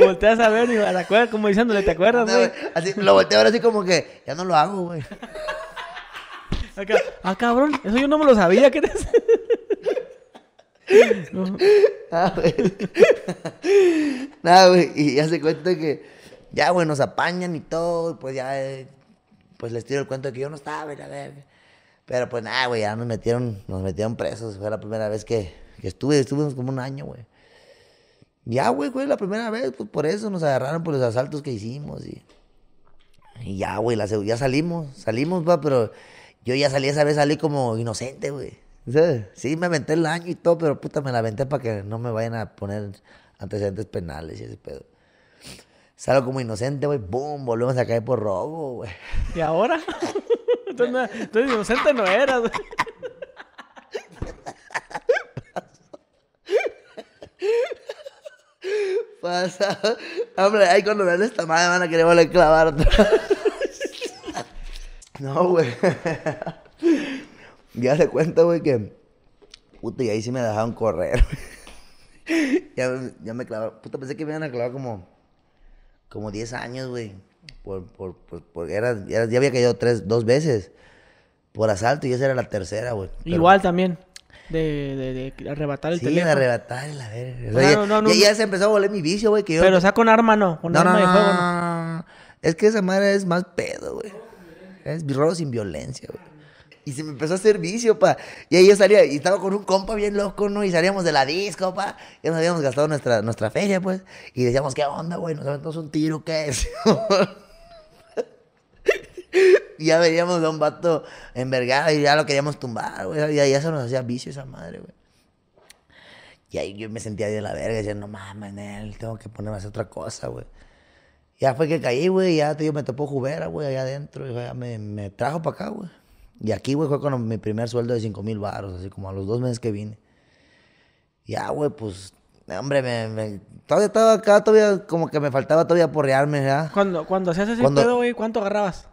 volteé a saber ¿te acuerdas? Como diciéndole, ¿te acuerdas, güey? así, lo volteé ahora así como que, ya no lo hago, güey. ah, cabrón, eso yo no me lo sabía, ¿qué te Ah, nada, güey. Y ya se cuenta que ya, güey, nos apañan y todo. Pues ya, eh, pues les tiro el cuento de que yo no estaba, güey. Pero pues nada, güey, ya nos metieron, nos metieron presos. Fue la primera vez que, estuve, estuvimos como un año, güey. Ya, güey, fue la primera vez, pues por eso nos agarraron por los asaltos que hicimos. Y, ya, güey, la, ya salimos, salimos, va, pero yo ya salí esa vez, salí como inocente, güey. Sí, me aventé el año y todo, pero puta, me la aventé para que no me vayan a poner antecedentes penales y ese pedo. Salgo como inocente, güey, boom, volvemos a caer por robo, güey. ¿Y ahora? entonces, inocente no eras, güey. Pasa. Hombre, ahí cuando vean esta madre van a querer volver a clavar no, güey. Ya se cuenta, güey, que. Puta, y ahí sí me dejaron correr. ya, ya, me clavaron. Puta, pensé que me iban a clavar como. Como 10 años, güey. Por, por, por, era, ya, había caído tres, dos veces. Por asalto, y esa era la tercera, güey. Igual también. De, de, de, arrebatar el sí, teléfono. Sí, arrebatar la verga. y ya, se empezó a volver mi vicio, güey. Que Pero o sea con arma, no. Con arma de juego, no. Es que esa madre es más pedo, güey. Es robo sin violencia, güey. Y se me empezó a hacer vicio, pa. Y ahí yo salía, y estaba con un compa bien loco, ¿no? Y salíamos de la disco, pa. Ya nos habíamos gastado nuestra, nuestra feria, pues. Y decíamos, ¿qué onda, güey? Nos aventamos un tiro, ¿qué es? y ya veíamos a un vato envergado y ya lo queríamos tumbar, güey. Y ya nos hacía vicio esa madre, güey. Y ahí yo me sentía de la verga, decía, no mames, él tengo que ponerme a hacer otra cosa, güey. Ya fue que caí, güey, ya me topó Jubera, güey, allá adentro, y ya ah, me, me trajo para acá, güey. Y aquí, güey, fue con mi primer sueldo de 5 mil baros, así como a los dos meses que vine. Ya, güey, pues, hombre, me, todavía estaba acá, todavía como que me faltaba todavía porrearme, ¿ya? Cuando, cuando hacías ese pedo, güey, ¿cuánto agarrabas?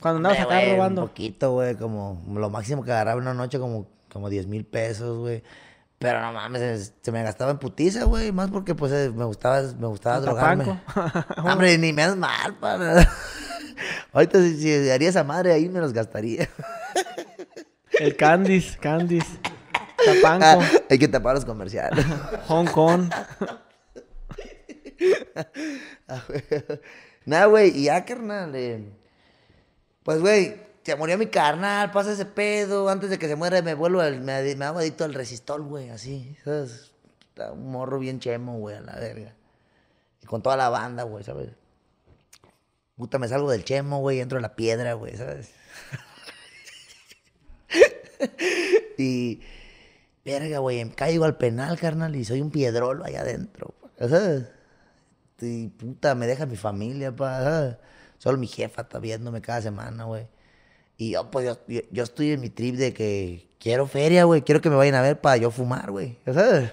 Cuando andabas acá robando. Un poquito, güey, como lo máximo que agarraba en una noche, como, como 10 mil pesos, güey. Pero no mames, se, me gastaba en putiza, güey. Más porque pues eh, me gustaba, me gustaba drogarme. Hombre, ni me das mal, para. Ahorita si, haría esa madre ahí me los gastaría. El Candice, Candice. Tapanco. Ah, hay que tapar los comerciales. Hong Kong. Nada, güey, y ya, carnal. Eh. Pues, güey, se murió mi carnal, pasa ese pedo. Antes de que se muera, me vuelvo, al, me, me hago adicto al resistol, güey, así. Un morro bien chemo, güey, a la verga. Y con toda la banda, güey, ¿sabes? Puta, me salgo del chemo, güey, entro en la piedra, güey, ¿sabes? y, verga, güey, em, caigo al penal, carnal, y soy un piedrolo allá adentro, ¿sabes? Y, puta, me deja mi familia, pa, Solo mi jefa está viéndome cada semana, güey. Y yo, pues, yo, estoy en mi trip de que quiero feria, güey. Quiero que me vayan a ver para yo fumar, güey. ¿Sabes?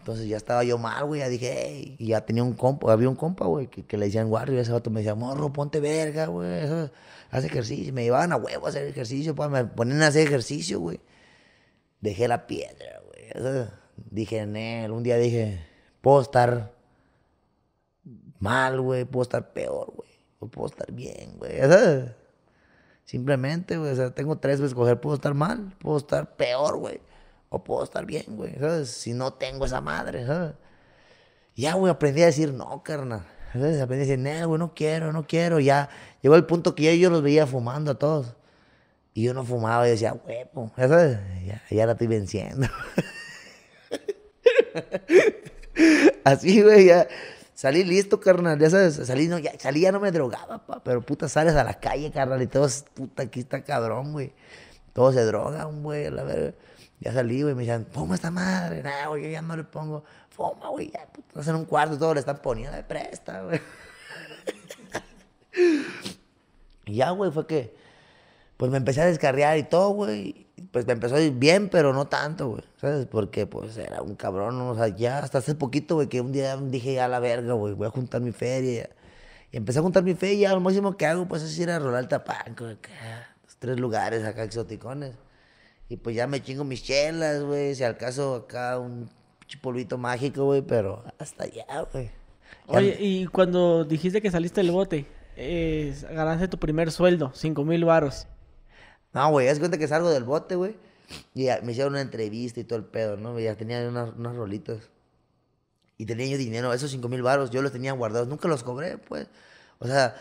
Entonces ya estaba yo mal, güey. Ya dije, hey. Y ya tenía un compa, había un compa, güey, que, le decían guardia. ese vato me decía, morro, ponte verga, güey. Haz ejercicio. Me llevaban a huevo a hacer ejercicio, pues Me ponían a hacer ejercicio, güey. Dejé la piedra, güey. Dije en él. Un día dije, puedo estar mal, güey. Puedo estar peor, güey. O puedo estar bien, güey. Simplemente, güey. O sea, tengo tres, veces escoger Puedo estar mal, puedo estar peor, güey o puedo estar bien, güey, ¿sabes? Si no tengo esa madre, ¿sabes? Ya, güey, aprendí a decir no, carnal. Aprendí a decir, no, güey, no quiero, no quiero. Ya llegó el punto que yo los veía fumando a todos. Y yo no fumaba, y decía, güey, Ya, ya la estoy venciendo. Así, güey, ya. Salí listo, carnal, ya sabes, salí, ya, no me drogaba, pa, pero puta, sales a la calle, carnal, y todos, puta, aquí está cabrón, güey. Todos se drogan, güey, la verga. Ya salí, güey, me decían, fuma esta madre, No, güey, yo ya no le pongo, fuma, güey, ya, puto, pues, en un cuarto, y todo le están poniendo de presta, güey. y ya, güey, fue que, pues me empecé a descarriar y todo, güey, pues me empezó a ir bien, pero no tanto, güey, ¿sabes? Porque, pues, era un cabrón, o sea, ya hasta hace poquito, güey, que un día dije, ya la verga, güey, voy a juntar mi feria, Y empecé a juntar mi feria. y lo máximo que hago pues es ir a rolar tapanco acá, los tres lugares acá exoticones. Y pues ya me chingo mis chelas, güey. Si al caso acá un polvito mágico, güey, pero hasta allá, güey. Oye, y cuando dijiste que saliste del bote, eh, ganaste tu primer sueldo, cinco mil baros. No, güey, haz cuenta que salgo del bote, güey. Y me hicieron una entrevista y todo el pedo, ¿no? Ya tenía unos unas rolitas. Y tenía yo dinero, esos cinco mil baros, yo los tenía guardados. Nunca los cobré, pues. O sea,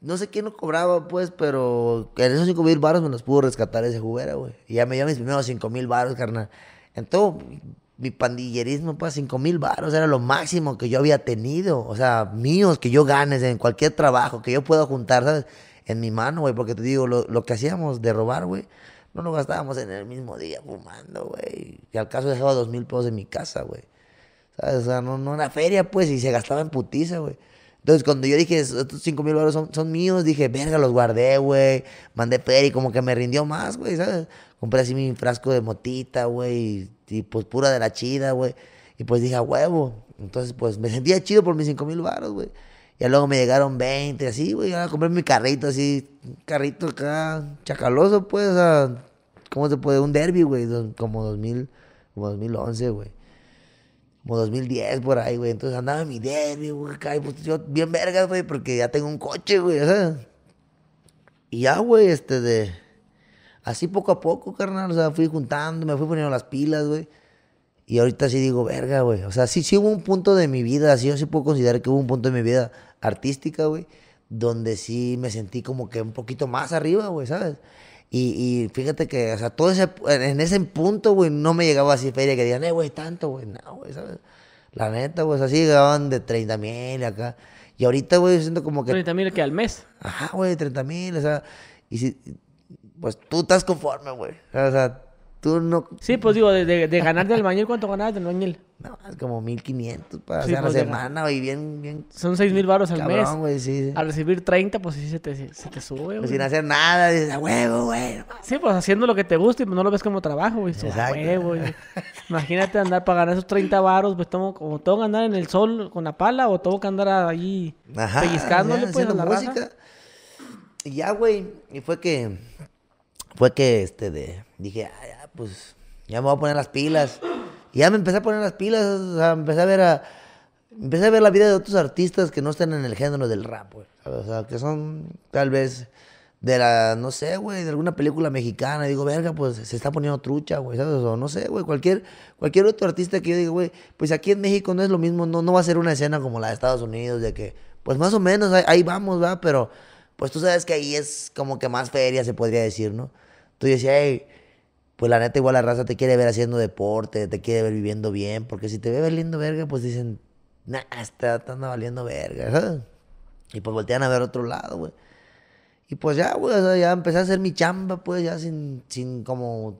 no sé quién lo cobraba, pues, pero en esos cinco mil baros me los pudo rescatar ese juguera, güey. Y ya me dio mis primeros cinco mil baros, carnal. En todo mi pandillerismo, pues, cinco mil baros era lo máximo que yo había tenido. O sea, míos, que yo ganes en cualquier trabajo, que yo pueda juntar, ¿sabes? En mi mano, güey, porque te digo, lo, que hacíamos de robar, güey, no lo gastábamos en el mismo día fumando, güey. Y al caso dejaba dos mil pesos en mi casa, güey. O sea, no, no era feria, pues, y se gastaba en putiza, güey. Entonces, cuando yo dije, estos 5 mil baros son, míos, dije, verga, los guardé, güey. Mandé peri, como que me rindió más, güey, ¿sabes? Compré así mi frasco de motita, güey. Y, pues pura de la chida, güey. Y pues dije, a huevo. Entonces, pues me sentía chido por mis 5 mil baros, güey. Y luego me llegaron 20, así, güey. Ahora compré mi carrito, así, carrito acá, chacaloso, pues, o ¿cómo se puede? Un derby, güey, como 2000, como 2011, güey como 2010 por ahí, güey. Entonces andaba mi derby, güey, caí, pues yo bien verga, güey, porque ya tengo un coche, güey, ¿sabes? Y ya, güey, este de. Así poco a poco, carnal, o sea, fui juntando, me fui poniendo las pilas, güey. Y ahorita sí digo, verga, güey. O sea, sí, sí hubo un punto de mi vida, así yo sí puedo considerar que hubo un punto de mi vida artística, güey, donde sí me sentí como que un poquito más arriba, güey, ¿sabes? Y, fíjate que, o sea, todo ese, en ese punto, güey, no me llegaba así feria que digan, eh, güey, tanto, güey, no, güey, ¿sabes? La neta, güey, así llegaban de 30 mil acá. Y ahorita, güey, siento como que... 30 mil que al mes. Ajá, güey, 30 mil, o sea, y si, pues tú estás conforme, güey. O sea, Sí, pues digo, de, de, de ganar ¿cuánto ganabas del bañil? No, es como 1500 para hacer la pues, semana, güey, bien, bien... Son 6000 baros al Cabrón, mes. sí, sí. Al recibir 30, pues sí se te, se te sube, pues, güey. sin hacer nada, dices, a huevo, güey. Sí, pues haciendo lo que te gusta y no lo ves como trabajo, güey. Imagínate andar para ganar esos 30 baros, pues tengo, como tengo que andar en el sol con la pala o tengo que andar ahí pellizcándole, pues, la música. Y ya, güey, y fue que... Fue que, este, de... Dije, pues ya me voy a poner las pilas. Y ya me empecé a poner las pilas, o sea, empecé a ver a, empecé a ver la vida de otros artistas que no están en el género del rap, güey. O sea, que son tal vez de la, no sé, güey, de alguna película mexicana. digo, verga, pues se está poniendo trucha, güey, ¿sabes? O no sé, güey, cualquier, cualquier otro artista que yo diga, güey, pues aquí en México no es lo mismo, no, no va a ser una escena como la de Estados Unidos, de que, pues más o menos ahí, vamos, va, pero pues tú sabes que ahí es como que más feria se podría decir, ¿no? Tú decías, pues la neta igual la raza te quiere ver haciendo deporte, te quiere ver viviendo bien, porque si te ve valiendo verga, pues dicen, nah, está, valiendo verga, ¿sabes? Y pues voltean a ver otro lado, güey. Y pues ya, güey, ya empecé a hacer mi chamba, pues ya sin, sin como,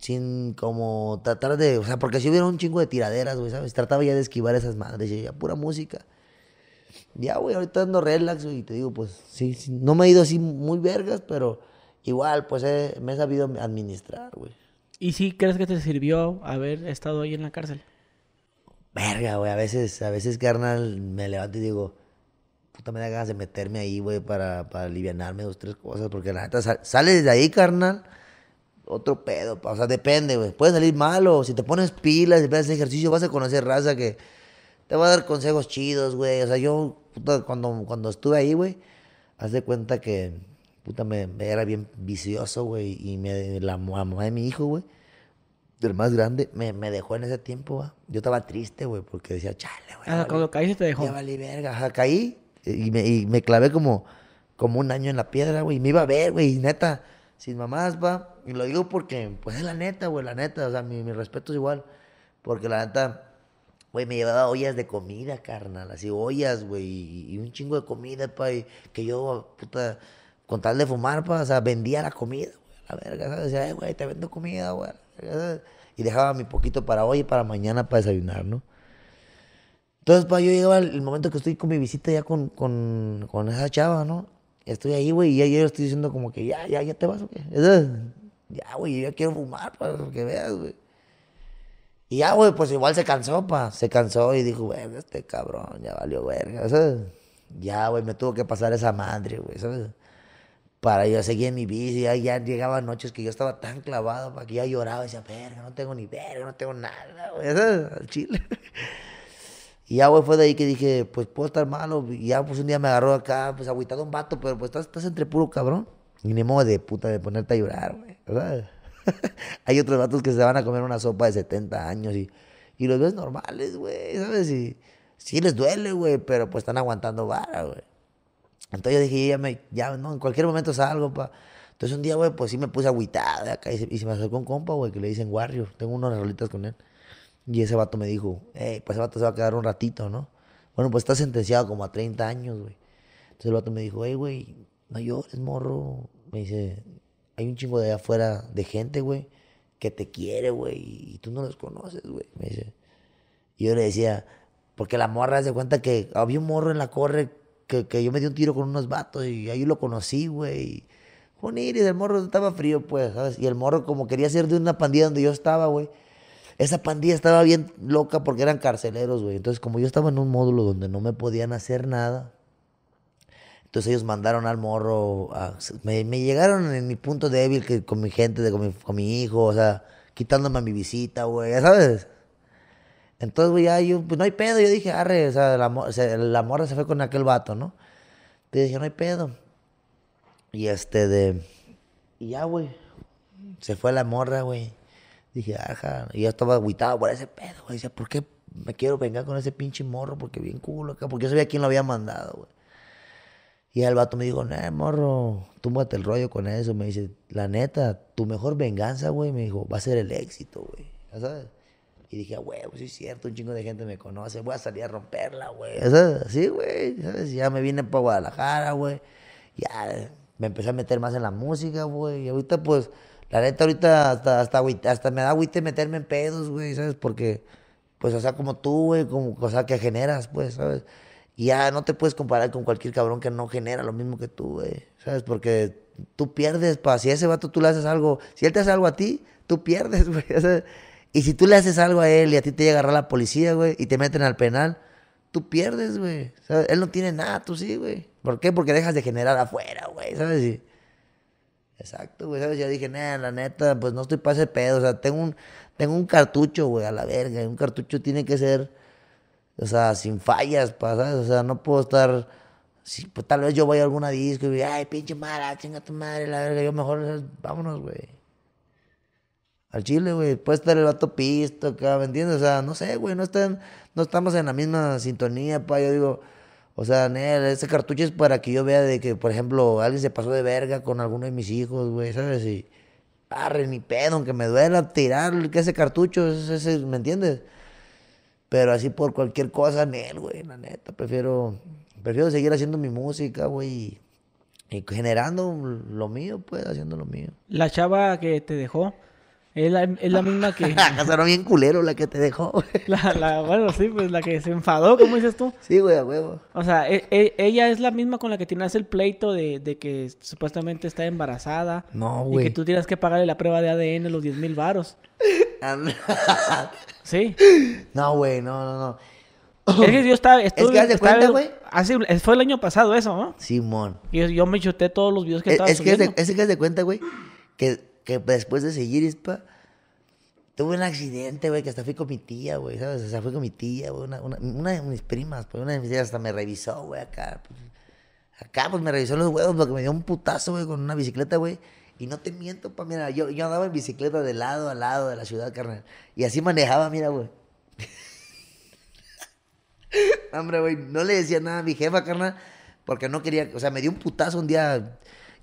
sin como tratar de, o sea, porque si hubiera un chingo de tiraderas, güey, ¿sabes? Trataba ya de esquivar esas madres, ya pura música. Ya, güey, ahorita ando relax, güey, y te digo, pues sí, no me he ido así muy vergas, pero igual, pues me he sabido administrar, güey. ¿Y si crees que te sirvió haber estado ahí en la cárcel? Verga, güey, a veces, a veces, carnal, me levanto y digo, puta, me da ganas de meterme ahí, güey, para, para alivianarme dos, tres cosas, porque la neta sales de ahí, carnal, otro pedo, o sea, depende, güey. Puede salir malo, si te pones pilas, si haces ejercicio, vas a conocer raza que te va a dar consejos chidos, güey. O sea, yo, puta, cuando, cuando estuve ahí, güey, haz de cuenta que puta, me, era bien vicioso, güey. Y me, la, mamá de mi hijo, güey, el más grande, me, dejó en ese tiempo, güey. Yo estaba triste, güey, porque decía, chale, güey. Ah, cuando caí se te dejó. Ya valí verga. caí eh, y me, clavé como, como un año en la piedra, güey. Y me iba a ver, güey, neta, sin mamás, va. Y lo digo porque, pues es la neta, güey, la neta. O sea, mi, respeto es igual. Porque la neta, Güey, me llevaba ollas de comida, carnal, así ollas, güey, y, un chingo de comida, pa, que yo, puta, con tal de fumar, pues o sea, vendía la comida, güey, la verga, ¿sabes? decía, güey, te vendo comida, güey, y dejaba mi poquito para hoy y para mañana para desayunar, ¿no? Entonces, pa, pues, yo llegaba el, momento que estoy con mi visita ya con, esa chava, ¿no? Estoy ahí, güey, y ya yo estoy diciendo como que ya, ya, ya te vas, güey. Ya, güey, yo ya quiero fumar, pues, para que veas, güey. Y ya, güey, pues igual se cansó, pa. Se cansó y dijo, güey, este cabrón, ya valió verga. ¿sabes? Ya, güey, me tuvo que pasar esa madre, güey, ¿sabes? para yo seguir en mi bici. Ya, ya llegaban noches que yo estaba tan clavado para que ya lloraba. Decía, verga, no tengo ni verga, no tengo nada, güey. Al chile. Y ya, güey, fue de ahí que dije, pues puedo estar malo. Y ya, pues un día me agarró acá, pues agüitado un vato, pero pues estás, estás entre puro cabrón. Y ni modo de puta de ponerte a llorar, güey. ¿verdad? Hay otros vatos que se van a comer una sopa de 70 años y, los ves normales, güey, ¿sabes? Y sí les duele, güey, pero pues están aguantando vara, güey. Entonces yo dije, ya, me, ya no, en cualquier momento salgo, pa. Entonces un día, güey, pues sí me puse agüitada acá y se, me acercó un compa, güey, que le dicen guarrio. Tengo unas rolitas con él. Y ese vato me dijo, hey, pues ese vato se va a quedar un ratito, ¿no? Bueno, pues está sentenciado como a 30 años, güey. Entonces el vato me dijo, hey, güey, no llores, morro. Me dice, hay un chingo de allá afuera de gente, güey, que te quiere, güey, y tú no los conoces, güey. Me dice, y yo le decía, porque la morra se cuenta que había un morro en la corre que, yo me di un tiro con unos vatos y ahí lo conocí, güey. y el morro estaba frío, pues, ¿sabes? Y el morro, como quería ser de una pandilla donde yo estaba, güey. Esa pandilla estaba bien loca porque eran carceleros, güey. Entonces, como yo estaba en un módulo donde no me podían hacer nada, entonces ellos mandaron al morro. me, llegaron en mi punto débil que, con mi gente, de, con, mi, hijo, o sea, quitándome mi visita, güey, sabes. Entonces, güey, ya yo, pues no hay pedo. Yo dije, arre, o sea, la, morra se fue con aquel vato, ¿no? te dije, no hay pedo. Y este de. Y ya, güey. Se fue la morra, güey. Dije, ajá. Y yo estaba aguitado por ese pedo, güey. Dice, ¿por qué me quiero vengar con ese pinche morro? Porque bien culo acá. Porque yo sabía quién lo había mandado, güey. Y el vato me dijo, no, morro, morro, túmbate el rollo con eso. Me dice, la neta, tu mejor venganza, güey, me dijo, va a ser el éxito, güey. Ya sabes. Y dije, ah, güey, pues sí es cierto, un chingo de gente me conoce, voy a salir a romperla, güey. Así, güey, Ya me vine para Guadalajara, güey. Ya me empecé a meter más en la música, güey. Y ahorita, pues, la neta, ahorita hasta, hasta, me da agüite meterme en pedos, güey, ¿sabes? Porque, pues, o sea, como tú, güey, como, cosa que generas, pues, ¿sabes? Y ya no te puedes comparar con cualquier cabrón que no genera lo mismo que tú, güey, ¿sabes? Porque tú pierdes, pa, si a ese vato tú le haces algo, si él te hace algo a ti, tú pierdes, güey, ¿sabes? Y si tú le haces algo a él y a ti te llega a agarrar la policía, güey, y te meten al penal, tú pierdes, güey. O sea, Él no tiene nada, tú sí, güey. ¿Por qué? Porque dejas de generar afuera, güey, ¿sabes? Exacto, güey, ¿sabes? Yo dije, la neta, pues no estoy para ese pedo. O sea, tengo un, tengo un cartucho, güey, a la verga. Y un cartucho tiene que ser, o sea, sin fallas, ¿sabes? O sea, no puedo estar... pues tal vez yo vaya a alguna disco y ay, pinche mala, chinga tu madre, la verga. Yo mejor, vámonos, güey. Al chile, güey. Puede estar el vato pisto acá, ¿me entiendes? O sea, no sé, güey. No, están, no estamos en la misma sintonía, pa. Yo digo, o sea, Nel, ese cartucho es para que yo vea de que, por ejemplo, alguien se pasó de verga con alguno de mis hijos, güey, ¿sabes? Y, arre, mi pedo, aunque me duela tirar que ese cartucho, ¿me entiendes? Pero así por cualquier cosa, Nel, güey, la neta. Prefiero, prefiero seguir haciendo mi música, güey. Y generando lo mío, pues, haciendo lo mío. La chava que te dejó, es la, es la misma que. Casaron bien culero la que te dejó. la, la, bueno, sí, pues la que se enfadó, ¿cómo dices tú? Sí, güey, a huevo. O sea, e, e, ella es la misma con la que tienes el pleito de, de que supuestamente está embarazada. No, güey. Y que tú tienes que pagarle la prueba de ADN los 10 mil varos. sí. No, güey, no, no, no. Es que yo estaba. es que haz de cuenta, güey. Ah, fue el año pasado eso, ¿no? Simón. Y yo, me chuté todos los videos que estaban estaba es que es, que haz de cuenta, güey, que que después de seguir Ispa, tuve un accidente, güey, que hasta fui con mi tía, güey, ¿sabes? O sea, fui con mi tía, güey, una, de mis primas, pues una de mis tías hasta me revisó, güey, acá. Pues, acá, pues me revisó los huevos porque me dio un putazo, güey, con una bicicleta, güey. Y no te miento, pa, mira, yo, yo andaba en bicicleta de lado a lado de la ciudad, carnal. Y así manejaba, mira, güey. Hombre, güey, no le decía nada a mi jefa, carnal, porque no quería, o sea, me dio un putazo un día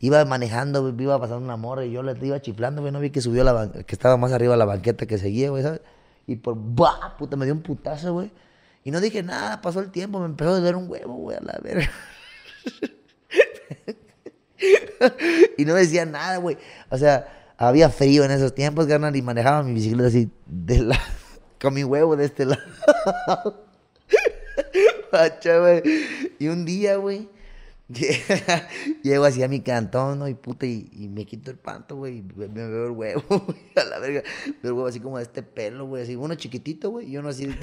iba manejando, iba pasando una morra y yo le iba chiflando, güey, no vi que subió la que estaba más arriba la banqueta que seguía, güey, ¿sabes? Y por bah, puta, me dio un putazo, güey. Y no dije nada, pasó el tiempo, me empezó a doler un huevo, güey, a la verga. y no decía nada, güey. O sea, había frío en esos tiempos, carnal, y manejaba mi bicicleta así de la con mi huevo de este lado. Pacha, güey. Y un día, güey, Llego así a mi cantón, ¿no? Y puta, y, me quito el panto, güey. Y me, veo el huevo, güey, a la verga. Veo el huevo así como de este pelo, güey. Así, uno chiquitito, güey, y uno así.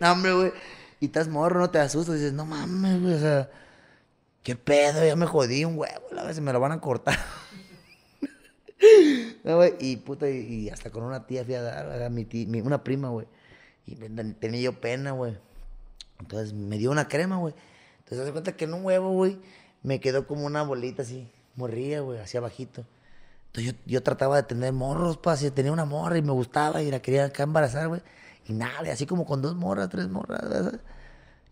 no, hombre, güey. Y estás morro, no te asustas. Dices, no mames, güey, o sea. ¿Qué pedo? Ya me jodí un huevo, la vez me lo van a cortar. güey, y puta, y, hasta con una tía fui a dar, mi tía, una prima, güey. Y tenía yo pena, güey. Entonces me dio una crema, güey. Entonces hace cuenta que en un huevo, güey, me quedó como una bolita así, morría, güey, hacia abajito. Entonces yo, trataba de tener morros, pues, si tenía una morra y me gustaba y la quería acá embarazar, güey. Y nada, así como con dos morras, tres morras,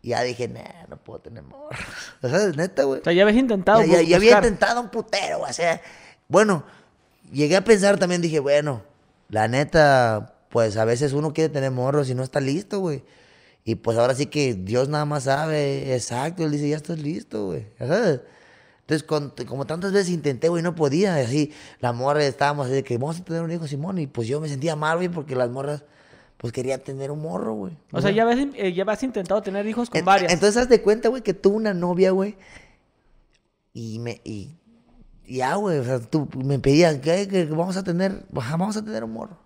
Y ya dije, nah, no puedo tener morros. ¿Sabes? Neta, güey. O sea, ya habías intentado. Ya, había intentado un putero, o sea. Bueno, llegué a pensar también, dije, bueno, la neta, pues a veces uno quiere tener morros y no está listo, güey. Y pues ahora sí que Dios nada más sabe, exacto, él dice, ya estás listo, güey. Entonces, como tantas veces intenté, güey, no podía, así, la morra estábamos así de que vamos a tener un hijo, Simón, y pues yo me sentía mal, güey, porque las morras, pues quería tener un morro, güey. O sea, ya habías, eh, ya intentado tener hijos con varias. Entonces, haz de cuenta, güey, que tuve una novia, güey, y me, y, ya, güey, o sea, tú me pedían, que vamos a tener, vamos a tener un morro.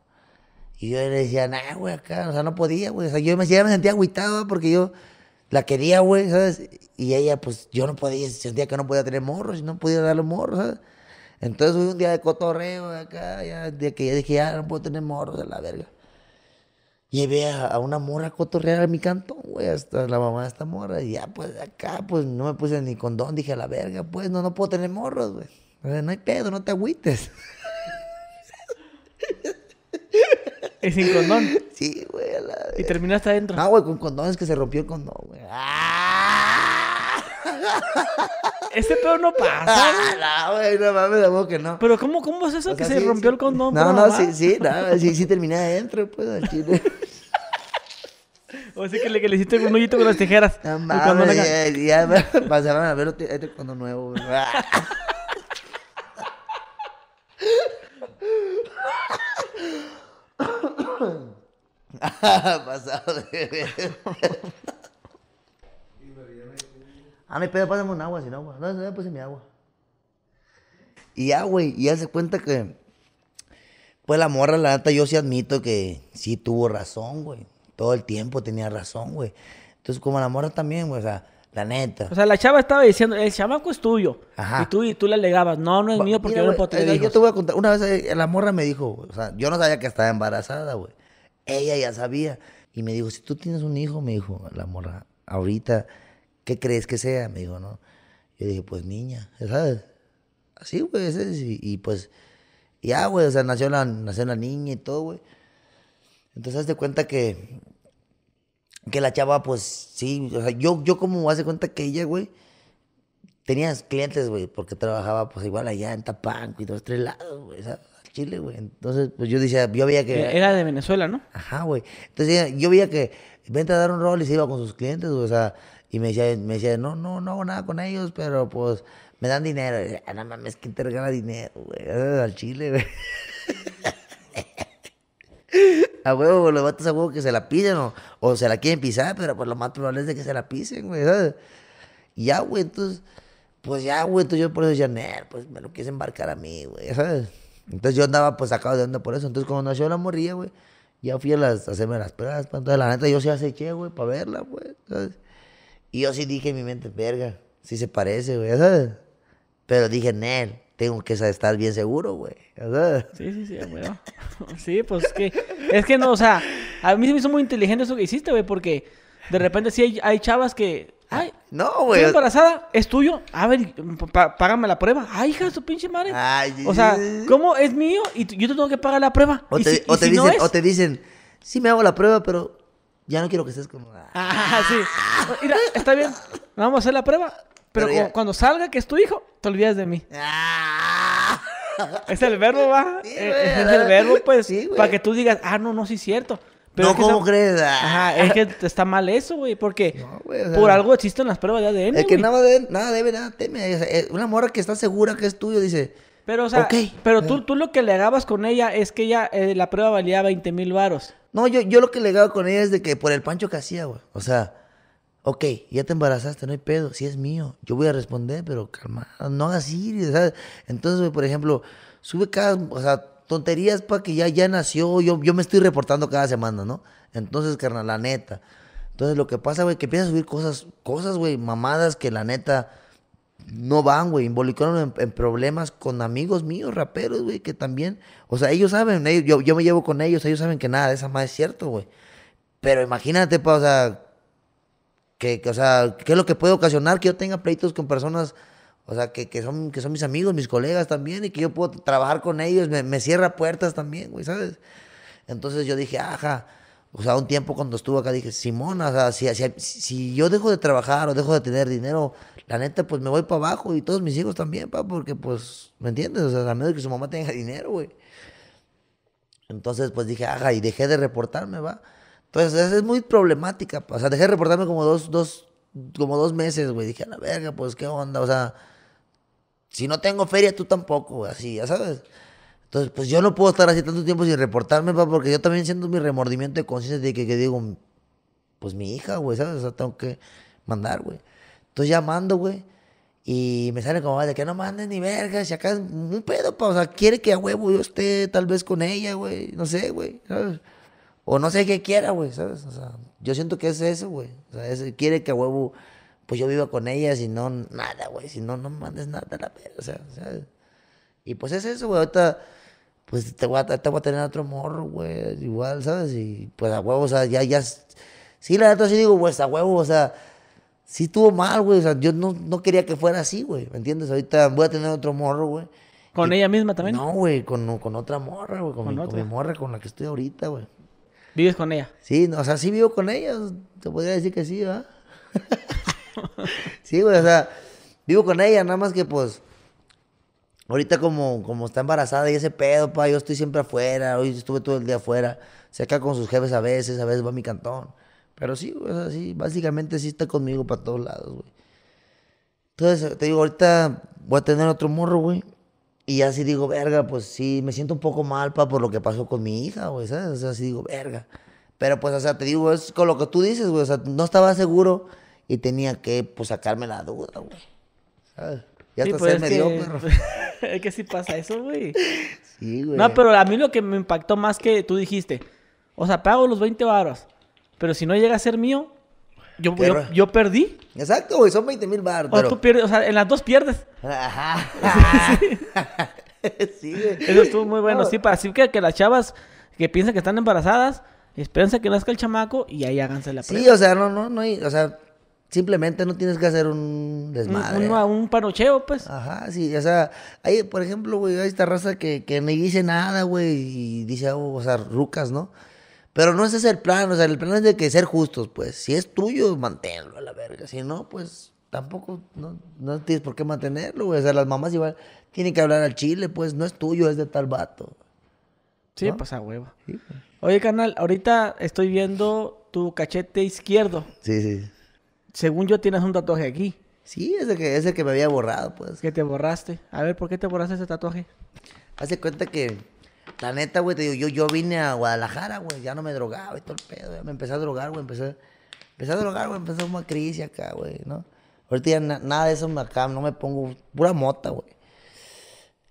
Y yo le decía, nah, güey, acá, o sea, no podía, güey. O sea, yo me, ya me sentía agüitado porque yo la quería, güey, ¿sabes? Y ella, pues, yo no podía, día que no podía tener morros, y no podía darle morros, ¿sabes? Entonces, un día de cotorreo acá, ya, de que ya dije, ya no puedo tener morros de la verga. Llevé a, una morra a cotorrear a mi cantón, güey, hasta la mamá de esta morra. Y ya, pues, acá, pues, no me puse ni condón, dije, a la verga, pues, no, no puedo tener morros, güey. No hay pedo, no te agüites. Y sin condón. Sí, güey. Y terminaste hasta adentro. No, güey, con condón es que se rompió el condón, güey. ¿Ese ¡Ah! Este pedo no pasa. Ah, no, güey, no mames, la que no. Pero ¿cómo, cómo es eso que se rompió el condón? No, no, sí, sí, no, sí, sí terminé adentro, pues, al chile. O sea que le, hiciste un hoyito con las tijeras. No mames, ya, ya, pasaron a ver este condón nuevo, güey. Pasado de ah, no pedo, pásame un agua sin agua. No, no, puse mi agua. Y ya, güey, y hace cuenta que. Pues la morra, la neta, yo sí admito que sí tuvo razón, güey. Todo el tiempo tenía razón, güey. Entonces, como la morra también, güey, o sea, la neta. O sea, la chava estaba diciendo, el chamaco es tuyo. Ajá. Y tú, y tú le alegabas, no, no es mío porque yo no puedo tener eh, Yo te voy a contar, una vez eh, la morra me dijo, o sea, yo no sabía que estaba embarazada, güey. Ella ya sabía. Y me dijo, si tú tienes un hijo, me dijo, la morra, ahorita, ¿qué crees que sea? Me dijo, ¿no? Yo dije, pues niña, ¿sabes? Así, güey, y, y, pues, ya, güey, o sea, nació la, nació la niña y todo, güey. Entonces, hazte cuenta que, que la chava, pues, sí, o sea, yo, yo como, hace cuenta que ella, güey, tenía clientes, güey, porque trabajaba, pues, igual allá en Tapanco y dos, tres lados, güey, ¿sabes? Chile, güey. Entonces, pues yo decía, yo veía que. Era de Venezuela, ¿no? Ajá, güey. Entonces yo veía que vente a dar un rol y se iba con sus clientes, güey. O sea, y me decía, me decía, no, no, no hago nada con ellos, pero pues me dan dinero. Y decía, ah, no mames, ¿quién te regala dinero, güey? Al Chile, güey. A huevo, güey, los vatos a huevo que se la piden o, o, se la quieren pisar, pero pues lo más probable es de que se la pisen, güey, ¿sabes? ya, güey, entonces, pues ya, güey, entonces yo por eso decía, pues me lo quise embarcar a mí, güey, ¿sabes? Entonces yo andaba pues sacado de onda por eso. Entonces cuando nació la morrilla, güey, ya fui a, las, hacerme las pruebas. Pues, entonces la neta yo sí aceché, güey, para verla, güey. Y yo sí dije en mi mente, verga, sí se parece, güey, ¿sabes? Pero dije, Nel, tengo que estar bien seguro, güey. ¿sabes? Sí, sí, sí, güey. sí, pues es que, es que no, o sea, a mí se me hizo muy inteligente eso que hiciste, güey, porque de repente sí hay, hay chavas que, ay, no, güey. ¿Estoy embarazada? ¿Es tuyo? A ver, mm, págame la prueba. Ay, ah, hija de su pinche madre. o sea, ¿cómo es mío? Y yo te tengo que pagar la prueba. O, te, dicen, sí me hago la prueba, pero ya no quiero que seas como... Ah, sí. Mira, está bien. Vamos a hacer la prueba. Pero, cuando salga que es tu hijo, te olvidas de mí. Ah. Es el verbo, va. Eh, es el verbo, pues. para que tú digas, ah, no, no, sí es cierto no, es que ah. está mal eso, güey, porque por algo existen las pruebas de ADN. Es que nada de nada debe, nada teme. Eh, una morra que está segura que es tuyo dice. Pero, o sea, pero tú, tú lo que le agabas con ella es que ella, eh, la prueba valía 20 mil varos. No, yo, yo lo que le hago con ella es de que por el pancho que hacía, güey. O sea, ok, ya te embarazaste, no hay pedo, si es mío, yo voy a responder, pero calma, no hagas así, Entonces, güey, por ejemplo, sube cada, tonterías para que ya, ya nació, yo, yo me estoy reportando cada semana, ¿no? Entonces, carnal, la neta. Entonces, lo que pasa, güey, que empiezan a subir cosas, cosas, güey, mamadas que la neta no van, güey. Involucraron en, problemas con amigos míos, raperos, güey, que también, o sea, ellos saben, yo, me llevo con ellos, ellos saben que nada de esa más es cierto, güey. Pero imagínate, pa, o sea, que, que, o sea, ¿qué es lo que puede ocasionar que yo tenga pleitos con personas o sea, que, son, que son mis amigos, mis colegas también, y que yo puedo trabajar con ellos, me, cierra puertas también, güey, ¿sabes? Entonces yo dije, ajá, o sea, un tiempo cuando estuve acá dije, Simón, o sea, si, si, si, yo dejo de trabajar o dejo de tener dinero, la neta, pues me voy para abajo y todos mis hijos también, pa, porque pues, ¿me entiendes? O sea, a menos que su mamá tenga dinero, güey. Entonces, pues dije, ajá, y dejé de reportarme, va. Entonces, es muy problemática, pa. o sea, dejé de reportarme como dos, dos, como dos meses, güey. Dije, a la verga, pues, ¿qué onda? O sea si no tengo feria, tú tampoco, así, ya sabes. Entonces, pues yo no puedo estar así tanto tiempo sin reportarme, pa porque yo también siento mi remordimiento de conciencia de que, digo, pues mi hija, güey, ¿sabes? O sea, tengo que mandar, güey. Entonces ya mando, güey. Y me sale como, de que no mandes ni verga, si acá es un pedo, pa, o sea, quiere que a huevo yo esté tal vez con ella, güey, no sé, güey, O no sé qué quiera, güey, ¿sabes? O sea, yo siento que es eso, güey. O sea, quiere que a huevo pues yo vivo con ella, si no, nada, güey, si no, no mandes nada a la verga, o sea, ¿sabes? Y pues es eso, güey, ahorita, pues te voy a, tener otro morro, güey, igual, ¿sabes? Y pues a huevo, o sea, ya, ya, sí, la verdad, sí digo, güey, pues, a huevo, o sea, sí estuvo mal, güey, o sea, yo no, quería que fuera así, güey, ¿me entiendes? Ahorita voy a tener otro morro, güey. ¿Con ella misma también? No, güey, con, otra morra, güey, con, con morra, con la que estoy ahorita, güey. ¿Vives con ella? Sí, o sea, sí vivo con ella, te podría decir que sí, ¿verdad? sí, güey, o sea, vivo con ella, nada más que pues. Ahorita como, como está embarazada y ese pedo, pa, yo estoy siempre afuera, hoy estuve todo el día afuera, se acaba con sus jefes a veces, a veces va a mi cantón. Pero sí, güey, o sea, sí, básicamente sí está conmigo para todos lados, güey. Entonces, te digo, ahorita voy a tener otro morro, güey. Y así digo, verga, pues sí, me siento un poco mal, pa, por lo que pasó con mi hija, güey, ¿sabes? O sea, sí digo, verga. Pero pues, o sea, te digo, es con lo que tú dices, güey, o sea, no estaba seguro y tenía que pues, sacarme la duda, güey. Ya te se es que sí pasa eso, güey. Sí, güey. No, pero a mí lo que me impactó más que tú dijiste, o sea, pago los 20 baros, pero si no llega a ser mío, yo, yo, perdí. Exacto, güey, son 20 mil baros. O tú pierdes, o sea, en las dos pierdes. Ajá. sí, Eso estuvo muy bueno, sí, para así que, que las chavas que piensan que están embarazadas, espérense que nazca el chamaco y ahí háganse la prueba. Sí, o sea, no, no, no, o sea, Simplemente no tienes que hacer un desmadre. Un, un, panocheo, pues. Ajá, sí. O sea, hay, por ejemplo, güey, hay esta raza que, que dice nada, güey, y dice, algo, oh, o sea, rucas, ¿no? Pero no ese es el plan, o sea, el plan es de que ser justos, pues. Si es tuyo, manténlo a la verga. Si no, pues tampoco, no, no tienes por qué mantenerlo, güey. O sea, las mamás igual tienen que hablar al chile, pues no es tuyo, es de tal vato. Sí, pasa pues, huevo. Oye, canal, ahorita estoy viendo tu cachete izquierdo. Sí, sí según yo tienes un tatuaje aquí. Sí, es el que, que me había borrado, pues. Que te borraste. A ver, ¿por qué te borraste ese tatuaje? Hace cuenta que, la neta, güey, te digo, yo, yo vine a Guadalajara, güey, ya no me drogaba y todo el pedo, me empecé a drogar, güey, empecé, a drogar, güey, empecé a crisis acá, güey, ¿no? Ahorita ya nada de eso me acá, no me pongo pura mota, güey.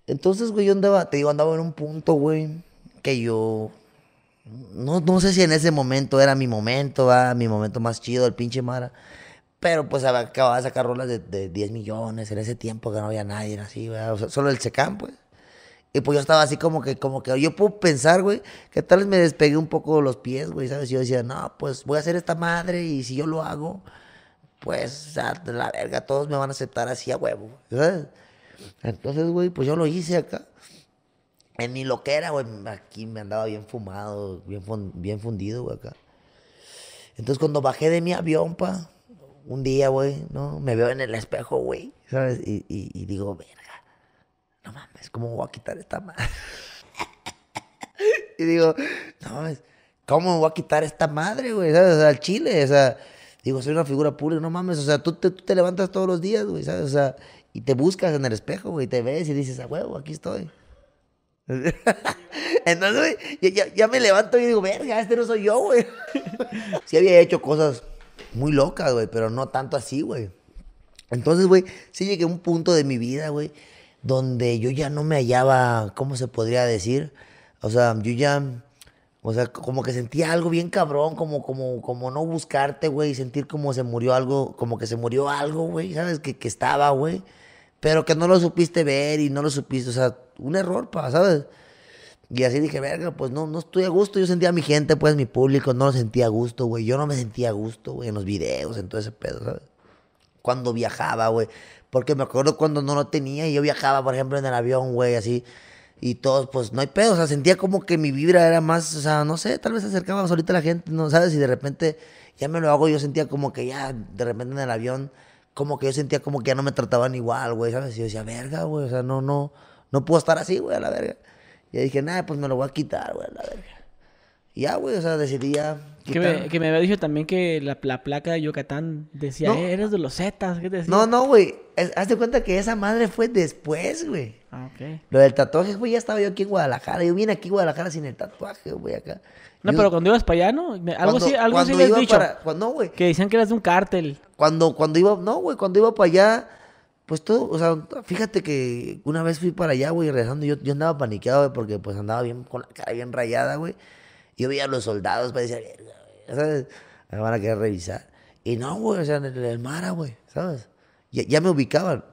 Entonces, güey, yo andaba, te digo, andaba en un punto, güey, que yo no, sé si en ese momento era mi momento, ¿va? mi momento más chido, el pinche Mara. Pero pues acababa de sacar rolas de, de 10 millones en ese tiempo que no había nadie así, o sea, solo el Secam, pues. Y pues yo estaba así como que, como que yo puedo pensar, güey, que tal vez me despegué un poco los pies, güey, ¿sabes? Y yo decía, no, pues voy a hacer esta madre y si yo lo hago, pues a la verga, todos me van a aceptar así a huevo, ¿sabes? Entonces, güey, pues yo lo hice acá. En mi loquera, güey, aquí me andaba bien fumado, bien, bien fundido, güey, acá. Entonces cuando bajé de mi avión, pa, un día, güey, ¿no? Me veo en el espejo, güey, ¿sabes? Y, digo, verga, no mames, ¿cómo voy a quitar esta madre? y digo, no mames, ¿cómo voy a quitar esta madre, güey? ¿Sabes? O sea, al chile, o sea, digo, soy una figura pura, no mames, o sea, tú te, levantas todos los días, güey, ¿sabes? O sea, y te buscas en el espejo, güey, Y te ves y dices, a huevo, aquí estoy. Entonces, güey, ya, me levanto y digo, verga, este no soy yo, güey. Si había hecho cosas muy loca, güey, pero no tanto así, güey. Entonces, güey, sí llegué a un punto de mi vida, güey, donde yo ya no me hallaba, ¿cómo se podría decir? O sea, yo ya, o sea, como que sentía algo bien cabrón, como, como, como no buscarte, güey, sentir como se murió algo, como que se murió algo, güey, ¿sabes? Que, que estaba, güey, pero que no lo supiste ver y no lo supiste, o sea, un error, pa, ¿sabes? Y así dije, verga, pues no, no estoy a gusto. Yo sentía a mi gente, pues mi público, no lo sentía a gusto, güey. Yo no me sentía a gusto, güey, en los videos, en todo ese pedo, ¿sabes? Cuando viajaba, güey. Porque me acuerdo cuando no lo tenía y yo viajaba, por ejemplo, en el avión, güey, así. Y todos, pues no hay pedo. O sea, sentía como que mi vibra era más, o sea, no sé, tal vez se acercaba a la gente, ¿no sabes? Y de repente ya me lo hago. Yo sentía como que ya, de repente en el avión, como que yo sentía como que ya no me trataban igual, güey, ¿sabes? Y yo decía, verga, güey, o sea, no, no, no puedo estar así, güey, a la verga. Y dije, nada, pues me lo voy a quitar, güey, la verga. Y ya, güey, o sea, decidí ya. Que me, que me, había dicho también que la, la placa de Yucatán decía, eh, eres de los Zetas, ¿qué te decía? No, no, güey. Hazte cuenta que esa madre fue después, güey. Ah, ok. Lo del tatuaje, güey, ya estaba yo aquí en Guadalajara. Yo vine aquí a Guadalajara sin el tatuaje, güey, acá. No, pero cuando ibas para allá, ¿no? Algo así, sí, algo sí les dicho. Para... Cuando, güey. Que decían que eras de un cártel. Cuando, cuando iba, no, güey, cuando iba para allá pues todo, o sea, fíjate que una vez fui para allá, güey, regresando, yo, yo andaba paniqueado, güey, porque pues andaba bien, con la cara bien rayada, güey. Yo veía a los soldados, güey, ¿sabes? Me van a querer revisar. Y no, güey, o sea, en el, Mara, ah, güey, ¿sabes? Ya, ya, me ubicaban.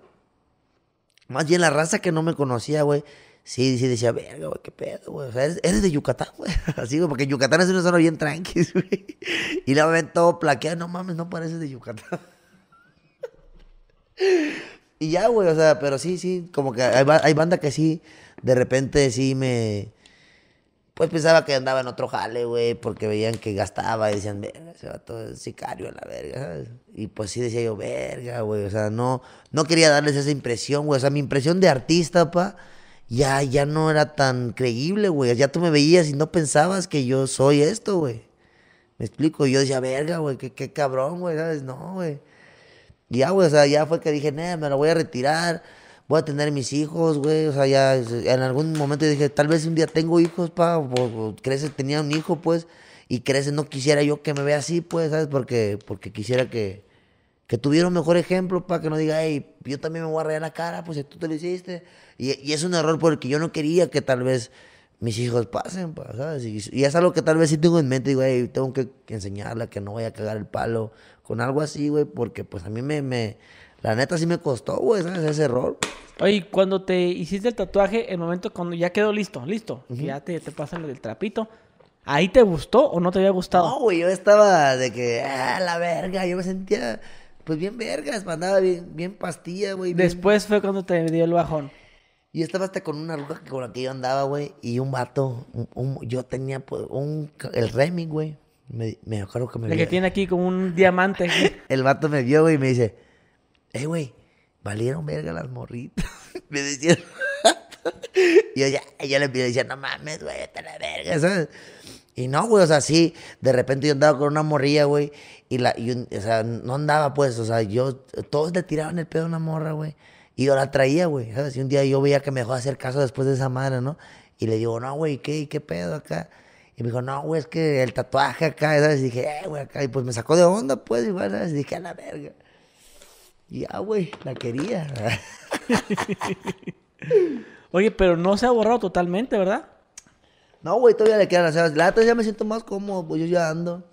Más bien la raza que no me conocía, güey, sí, sí decía, verga, güey, qué pedo, güey. O sea, eres, de Yucatán, güey. Así, güey, porque Yucatán es una zona bien tranquila, güey. Y la ven todo plaqueado, no mames, no pareces de Yucatán. Y ya, güey, o sea, pero sí, sí, como que hay, banda que sí, de repente sí me... Pues pensaba que andaba en otro jale, güey, porque veían que gastaba y decían, verga, ese todo el sicario a la verga, ¿sabes? Y pues sí decía yo, verga, güey, o sea, no, no quería darles esa impresión, güey, o sea, mi impresión de artista, pa, ya, ya no era tan creíble, güey, ya tú me veías y no pensabas que yo soy esto, güey. Me explico, yo decía, verga, güey, qué, qué cabrón, güey, ¿sabes? No, güey ya, güey, o sea, ya fue que dije, me lo voy a retirar, voy a tener mis hijos, güey, o sea, ya en algún momento dije, tal vez un día tengo hijos, pa, o, crece, tenía un hijo, pues, y crece, no quisiera yo que me vea así, pues, ¿sabes? Porque, porque quisiera que, que tuviera un mejor ejemplo, pa, que no diga, hey, yo también me voy a rayar la cara, pues, si tú te lo hiciste, y, y es un error porque yo no quería que tal vez mis hijos pasen, pues, ¿sabes? Y, es algo que tal vez sí tengo en mente, digo, hey, tengo que, enseñarla que no vaya a cagar el palo con algo así, güey, porque pues a mí me, me, la neta sí me costó, güey, ¿sabes? Ese error. Oye, cuando te hiciste el tatuaje, el momento cuando ya quedó listo, listo, ya te, te pasan el trapito, ¿ahí te gustó o no te había gustado? No, güey, yo estaba de que, ah, la verga, yo me sentía, pues bien vergas, andaba bien, bien pastilla, güey. Después fue cuando te dio el bajón. Y estaba hasta con una ruca con la que yo andaba, güey. Y un vato. Un, yo tenía pues, un, el Remy, güey. Me, me acuerdo que me El que tiene aquí como un diamante. el vato me vio, güey, y me dice: eh güey, valieron verga las morritas. me decía y yo ya, yo le decía, no mames, güey, te la verga, ¿sabes? Y no, güey, o sea, sí, de repente yo andaba con una morrilla, güey, y la, y, o sea, no andaba, pues, o sea, yo, todos le tiraban el pedo a una morra, güey. Y yo la traía, güey, ¿sabes? Y un día yo veía que me dejó hacer caso después de esa madre, ¿no? Y le digo, no, güey, ¿qué, ¿qué pedo acá? Y me dijo, no, güey, es que el tatuaje acá, ¿sabes? Y dije, eh, güey, acá. Y pues me sacó de onda, pues, igual, ¿sabes? Y dije, a la verga. Y ya, güey, la quería. Oye, pero no se ha borrado totalmente, ¿verdad? No, güey, todavía le quedan las sea, La otra ya me siento más cómodo, pues yo ya ando.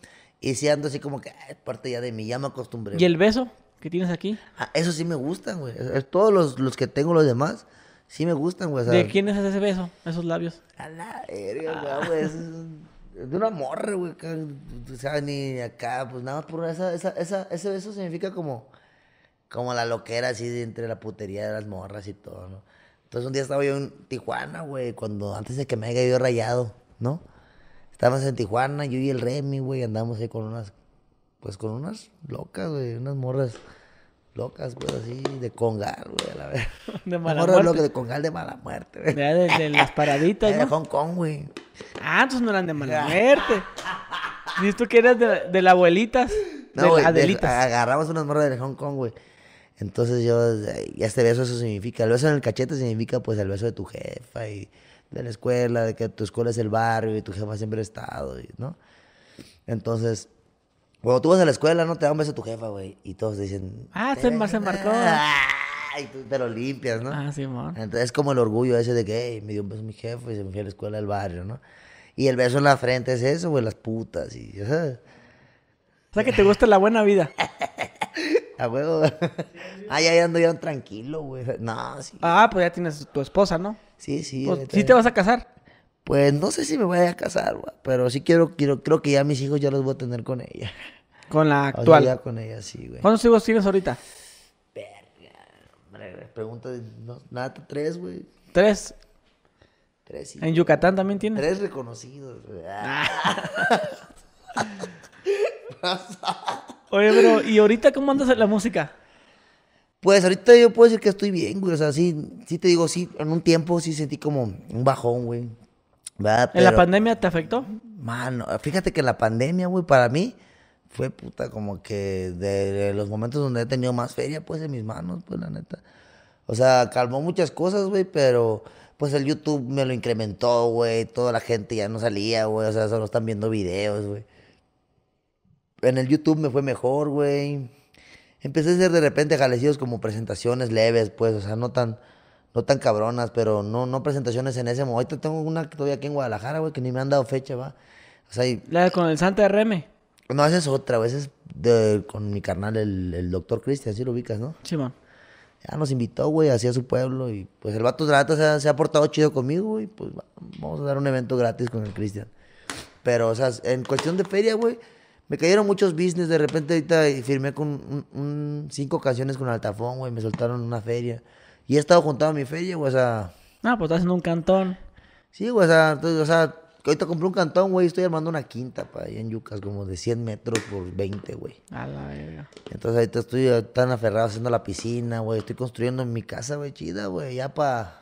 Y si ando así como que, es parte ya de mí, ya me acostumbré. ¿Y el beso? ¿Qué tienes aquí? Ah, eso sí me gustan, güey. Eh, eh, todos los, que tengo, los demás, sí me gustan, güey. ¿De quién es ese beso? Esos labios. A la güey. Ah, es de una morra, güey. O sea, ni acá, pues nada más por esa, ese beso significa como, como la loquera así entre la putería de las morras y todo, ¿no? Entonces un día estaba yo en Tijuana, güey, cuando antes de que me haya ido rayado, ¿no? Estábamos en Tijuana, yo y el Remy, güey, andamos ahí con unas pues con unas locas, güey, unas morras locas, güey, pues, así de congal, güey, la ver. De mala morras muerte. Locas de congal de mala muerte, güey. De las paraditas, ¿no? De Hong Kong, güey. Ah, entonces no eran de mala muerte. Dices tú que eras de, de las abuelitas. No, de güey, Adelitas. agarramos unas morras de Hong Kong, güey. Entonces yo, ya este beso, eso significa, el beso en el cachete significa pues el beso de tu jefa y de la escuela, de que tu escuela es el barrio y tu jefa siempre ha estado, ¿no? Entonces, cuando tú vas a la escuela, no te da un beso a tu jefa, güey. Y todos dicen. Ah, se, se embarcó. Ah, y tú te lo limpias, ¿no? Ah, sí, amor. Entonces es como el orgullo ese de que, hey, me dio un beso mi jefe y se me fue a la escuela del barrio, ¿no? Y el beso en la frente es eso, güey, las putas. Y, O sea, que te gusta la buena vida. a huevo. ah, ya ando ya tranquilo, güey. No, sí. Ah, pues ya tienes tu esposa, ¿no? Sí, sí. Pues, ¿Sí te vas a casar? pues no sé si me voy a casar, güey. pero sí quiero, quiero, creo que ya mis hijos ya los voy a tener con ella. Con la actual. con ella, sí, güey. ¿Cuántos hijos tienes ahorita? Verga, pregunta de nada, tres, güey. ¿Tres? Tres hijos. ¿En Yucatán también tienes? Tres reconocidos, güey. Ah. Oye, pero, ¿y ahorita cómo andas en la música? Pues ahorita yo puedo decir que estoy bien, güey. O sea, sí, sí te digo, sí, en un tiempo sí sentí como un bajón, güey. ¿En la pandemia te afectó? Mano, fíjate que la pandemia, güey, para mí fue puta como que de, los momentos donde he tenido más feria, pues, en mis manos, pues, la neta. O sea, calmó muchas cosas, güey, pero pues el YouTube me lo incrementó, güey. Toda la gente ya no salía, güey. O sea, solo están viendo videos, güey. En el YouTube me fue mejor, güey. Empecé a ser de repente jalecidos como presentaciones leves, pues, o sea, no tan no tan cabronas, pero no, no presentaciones en ese momento. Tengo una todavía aquí en Guadalajara, güey, que ni me han dado fecha, va. O sea, La con el Santa RM. No, esa es otra, güey. Esa es con mi carnal, el, el doctor Cristian, así lo ubicas, ¿no? Sí, man. Ya nos invitó, güey, hacia su pueblo. Y pues el vato de se ha, se ha portado chido conmigo, y pues vamos a dar un evento gratis con el Cristian. Pero, o sea, en cuestión de feria, güey, me cayeron muchos business. De repente ahorita firmé con cinco canciones con Altafón, güey. Me soltaron una feria. Y he estado juntando mi feria, güey, o sea. Ah, pues estás haciendo un cantón. Sí, güey, o sea, entonces, o sea, ahorita compré un cantón, güey, y estoy armando una quinta para allá en Yucas, como de 100 metros por 20, güey. A la verga. Entonces ahorita estoy eh, tan aferrado haciendo la piscina, güey, estoy construyendo mi casa, güey, chida, güey, ya para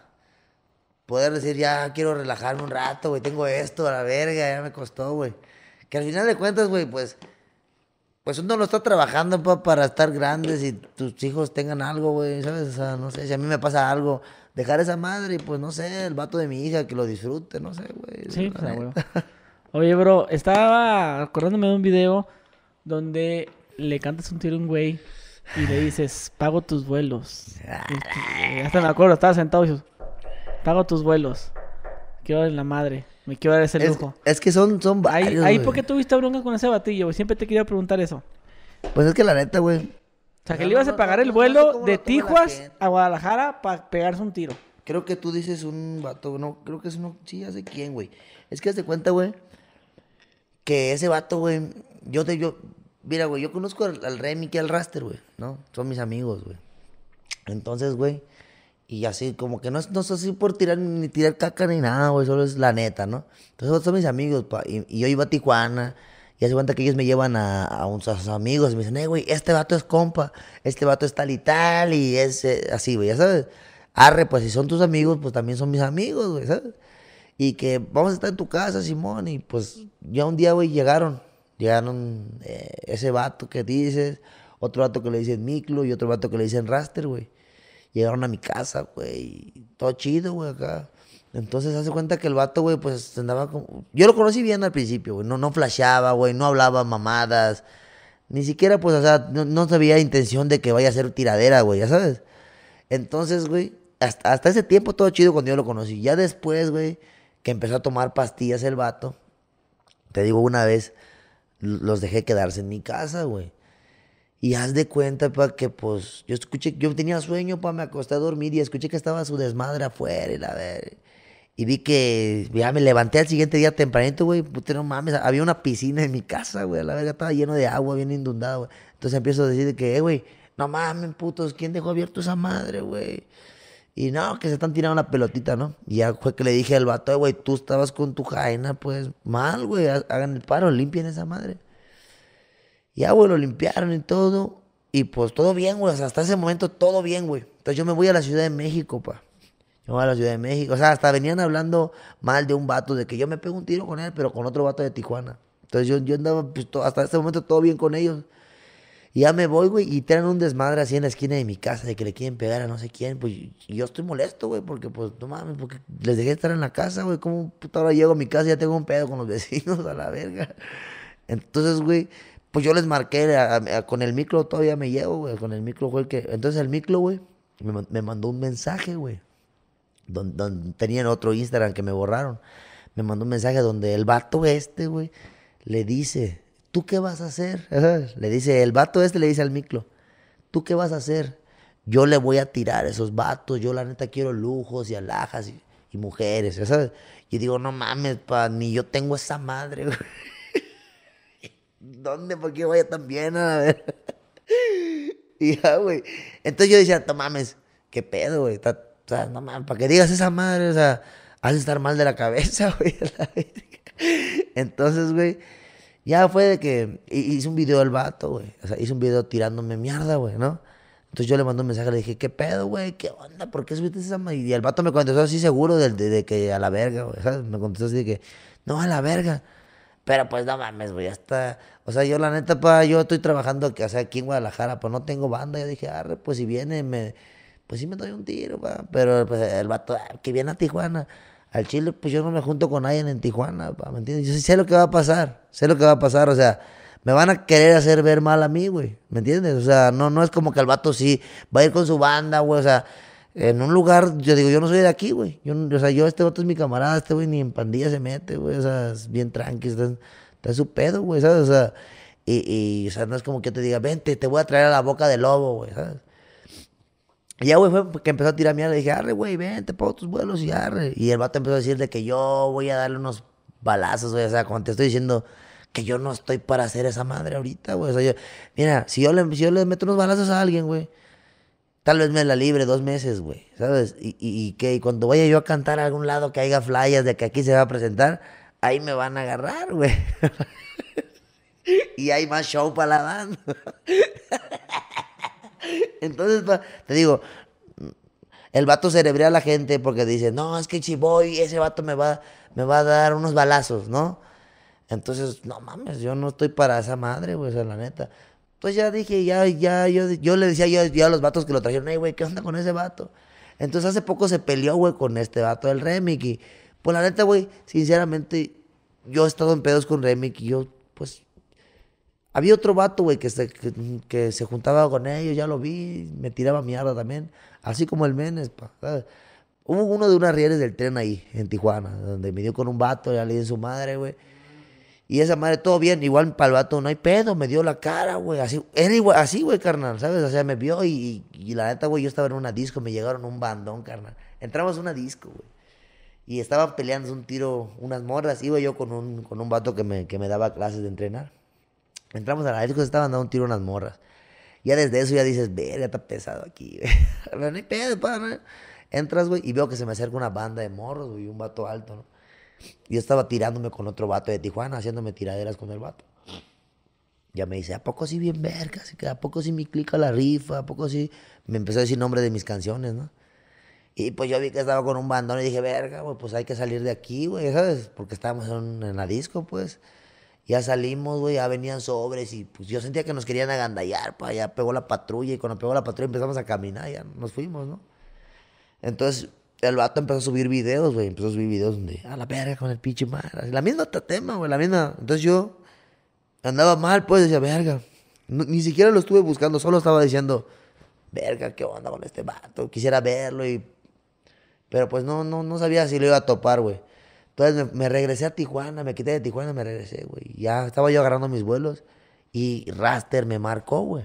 poder decir, ya quiero relajarme un rato, güey, tengo esto, a la verga, ya me costó, güey. Que al final de cuentas, güey, pues pues uno lo está trabajando para estar grandes y tus hijos tengan algo, güey, ¿sabes? O sea, no sé, si a mí me pasa algo, dejar esa madre y pues no sé, el vato de mi hija que lo disfrute, no sé, güey. Sí, pues, Oye, bro, estaba acordándome de un video donde le cantas un tiro a un güey y le dices, pago tus vuelos. Y hasta me acuerdo, estaba sentado y dices, pago tus vuelos. Quiero ver la madre. Me quiero ese lujo. Es, que son, son Ahí, porque güey. ¿por qué tuviste bronca con ese batillo, güey? Siempre te quería preguntar eso. Pues es que la neta, güey. O sea, que le ibas a pagar el vuelo de Tijuas a Guadalajara para pegarse un tiro. Creo que tú dices un vato, no, creo que es uno, sí, hace quién, güey. Es que hazte cuenta, güey, que ese vato, güey, yo te, yo, mira, güey, yo conozco al, al Remy al Raster, güey, ¿no? Son mis amigos, güey. Entonces, güey, y así, como que no es, no es así por tirar ni tirar caca ni nada, güey, solo es la neta, ¿no? Entonces, esos son mis amigos, y, yo iba a Tijuana, y hace cuenta que ellos me llevan a, a, sus amigos, y me dicen, eh, güey, este vato es compa, este vato es tal y tal, y es eh, así, güey, ya sabes. Arre, pues si son tus amigos, pues también son mis amigos, güey, ¿sabes? Y que vamos a estar en tu casa, Simón, y pues ya un día, güey, llegaron, llegaron eh, ese vato que dices, otro vato que le dicen Miclo, y otro vato que le dicen Raster, güey. Llegaron a mi casa, güey. Todo chido, güey, acá. Entonces hace cuenta que el vato, güey, pues andaba como... Yo lo conocí bien al principio, güey. No, no flasheaba, güey. No hablaba mamadas. Ni siquiera, pues, o sea, no, no sabía intención de que vaya a ser tiradera, güey, ya sabes. Entonces, güey, hasta, hasta ese tiempo todo chido cuando yo lo conocí. Ya después, güey, que empezó a tomar pastillas el vato. Te digo una vez, los dejé quedarse en mi casa, güey. Y haz de cuenta, pa, que pues yo escuché, yo tenía sueño, pa, me acosté a dormir y escuché que estaba su desmadre afuera y la ver. Y vi que ya me levanté al siguiente día tempranito, güey. Puta, no mames. Había una piscina en mi casa, güey. La verga estaba lleno de agua, bien inundada, güey. Entonces empiezo a decir que, eh, güey, no mames, putos, ¿quién dejó abierto esa madre, güey? Y no, que se están tirando la pelotita, ¿no? Y ya fue que le dije al vato, eh, güey, tú estabas con tu jaina, pues mal, güey. Hagan el paro, limpien esa madre. Ya, güey, lo limpiaron y todo. Y pues todo bien, güey. O sea, hasta ese momento todo bien, güey. Entonces yo me voy a la Ciudad de México, pa. Yo voy a la Ciudad de México. O sea, hasta venían hablando mal de un vato, de que yo me pego un tiro con él, pero con otro vato de Tijuana. Entonces yo, andaba pues, hasta ese momento todo bien con ellos. Y ya me voy, güey, y traen un desmadre así en la esquina de mi casa de que le quieren pegar a no sé quién. Pues yo estoy molesto, güey, porque pues no mames, porque les dejé estar en la casa, güey. ¿Cómo puta ahora llego a mi casa y ya tengo un pedo con los vecinos a la verga? Entonces, güey, pues yo les marqué, con el micro todavía me llevo, güey. Con el micro fue que. Entonces el micro, güey, me, me, mandó un mensaje, güey. donde tenían otro Instagram que me borraron. Me mandó un mensaje donde el vato este, güey, le dice, ¿tú qué vas a hacer? le dice, el vato este le dice al micro, ¿tú qué vas a hacer? Yo le voy a tirar esos vatos, yo la neta quiero lujos y alhajas y, mujeres, ¿sabes? Y digo, no mames, pa, ni yo tengo esa madre, güey. ¿dónde? ¿Por qué voy a tan bien? A ver. y ya, güey. Entonces yo decía, no mames, qué pedo, güey. O sea, no mames, para que digas esa madre, o sea, has de estar mal de la cabeza, güey. Entonces, güey, ya fue de que hice un video del vato, güey. O sea, hice un video tirándome mierda, güey, ¿no? Entonces yo le mandé un mensaje, le dije, ¿qué pedo, güey? ¿Qué onda? ¿Por qué subiste esa madre? Y el vato me contestó así seguro de, de, que a la verga, güey. Me contestó así de que, no, a la verga. Pero pues no mames, güey, hasta. O sea, yo la neta, pa, yo estoy trabajando o sea, aquí en Guadalajara, pues no tengo banda. Yo dije, arre, pues si viene, me, pues sí me doy un tiro, pa. Pero pues, el vato, ah, que viene a Tijuana. Al Chile, pues yo no me junto con nadie en Tijuana, pa, ¿me entiendes? Yo sé lo que va a pasar, sé lo que va a pasar, o sea me van a querer hacer ver mal a mí, güey. ¿Me entiendes? O sea, no, no es como que el vato sí va a ir con su banda, güey. O sea, en un lugar, yo digo, yo no soy de aquí, güey. Yo, o sea, yo, este otro es mi camarada, este güey ni en pandilla se mete, güey. O sea, es bien tranqui, está, está su pedo, güey, ¿sabes? O sea, y, y, o sea, no es como que te diga, vente, te voy a traer a la boca del lobo, güey, Y ya, güey, fue que empezó a tirar mierda. Le dije, arre, güey, vente, pongo tus vuelos y arre. Y el vato empezó a decir que yo voy a darle unos balazos, güey. O sea, cuando te estoy diciendo que yo no estoy para hacer esa madre ahorita, güey. O sea, mira, si yo le, si yo le meto unos balazos a alguien, güey Tal vez me la libre dos meses, güey, ¿sabes? Y, que cuando vaya yo a cantar a algún lado que haya flyas de que aquí se va a presentar, ahí me van a agarrar, güey. y hay más show para la banda. Entonces, te digo, el vato cerebrea a la gente porque dice, no, es que si voy, ese vato me va, me va a dar unos balazos, ¿no? Entonces, no mames, yo no estoy para esa madre, güey, o la neta. Pues ya dije, ya, ya, yo, yo le decía yo, a los vatos que lo trajeron, hey, güey, ¿qué onda con ese vato? Entonces hace poco se peleó, güey, con este vato del Remick. Y pues la neta, güey, sinceramente, yo he estado en pedos con Remick y yo, pues. Había otro vato, güey, que se, que, se juntaba con ellos, ya lo vi, me tiraba mierda también. Así como el Menes, Hubo uno de unas rieles del tren ahí, en Tijuana, donde me dio con un vato, ya le di en su madre, güey. Y esa madre, todo bien, igual para el vato, no hay pedo, me dio la cara, güey. Así, era igual, así, güey, carnal, ¿sabes? O sea, me vio y, la neta, güey, yo estaba en una disco, me llegaron un bandón, carnal. Entramos a una disco, güey. Y estaba peleando un tiro, unas morras. Iba yo con un, con un vato que me, daba clases de entrenar. Entramos a la disco, se estaban dando un tiro unas morras. Ya desde eso ya dices, ya está pesado aquí, güey. no hay pedo, para, Entras, güey, y veo que se me acerca una banda de morros, güey, un vato alto, ¿no? Yo estaba tirándome con otro vato de Tijuana, haciéndome tiraderas con el vato. Ya me dice, ¿a poco sí bien verga? ¿A poco sí me clica la rifa? ¿A poco sí? Me empezó a decir nombre de mis canciones, ¿no? Y pues yo vi que estaba con un bandón y dije, verga, pues hay que salir de aquí, güey, ¿sabes? Porque estábamos en, en, la disco, pues. Ya salimos, güey, ya venían sobres y pues yo sentía que nos querían agandallar, pues ya pegó la patrulla y cuando pegó la patrulla empezamos a caminar, ya nos fuimos, ¿no? Entonces el vato empezó a subir videos, güey. Empezó a subir videos donde, a la verga con el pinche madre, La misma tema, güey, la misma. Entonces yo andaba mal, pues, decía, verga. ni siquiera lo estuve buscando, solo estaba diciendo, verga, ¿qué onda con este vato? Quisiera verlo y... Pero pues no, no, no sabía si lo iba a topar, güey. Entonces me, me, regresé a Tijuana, me quité de Tijuana, me regresé, güey. Ya estaba yo agarrando mis vuelos y Raster me marcó, güey.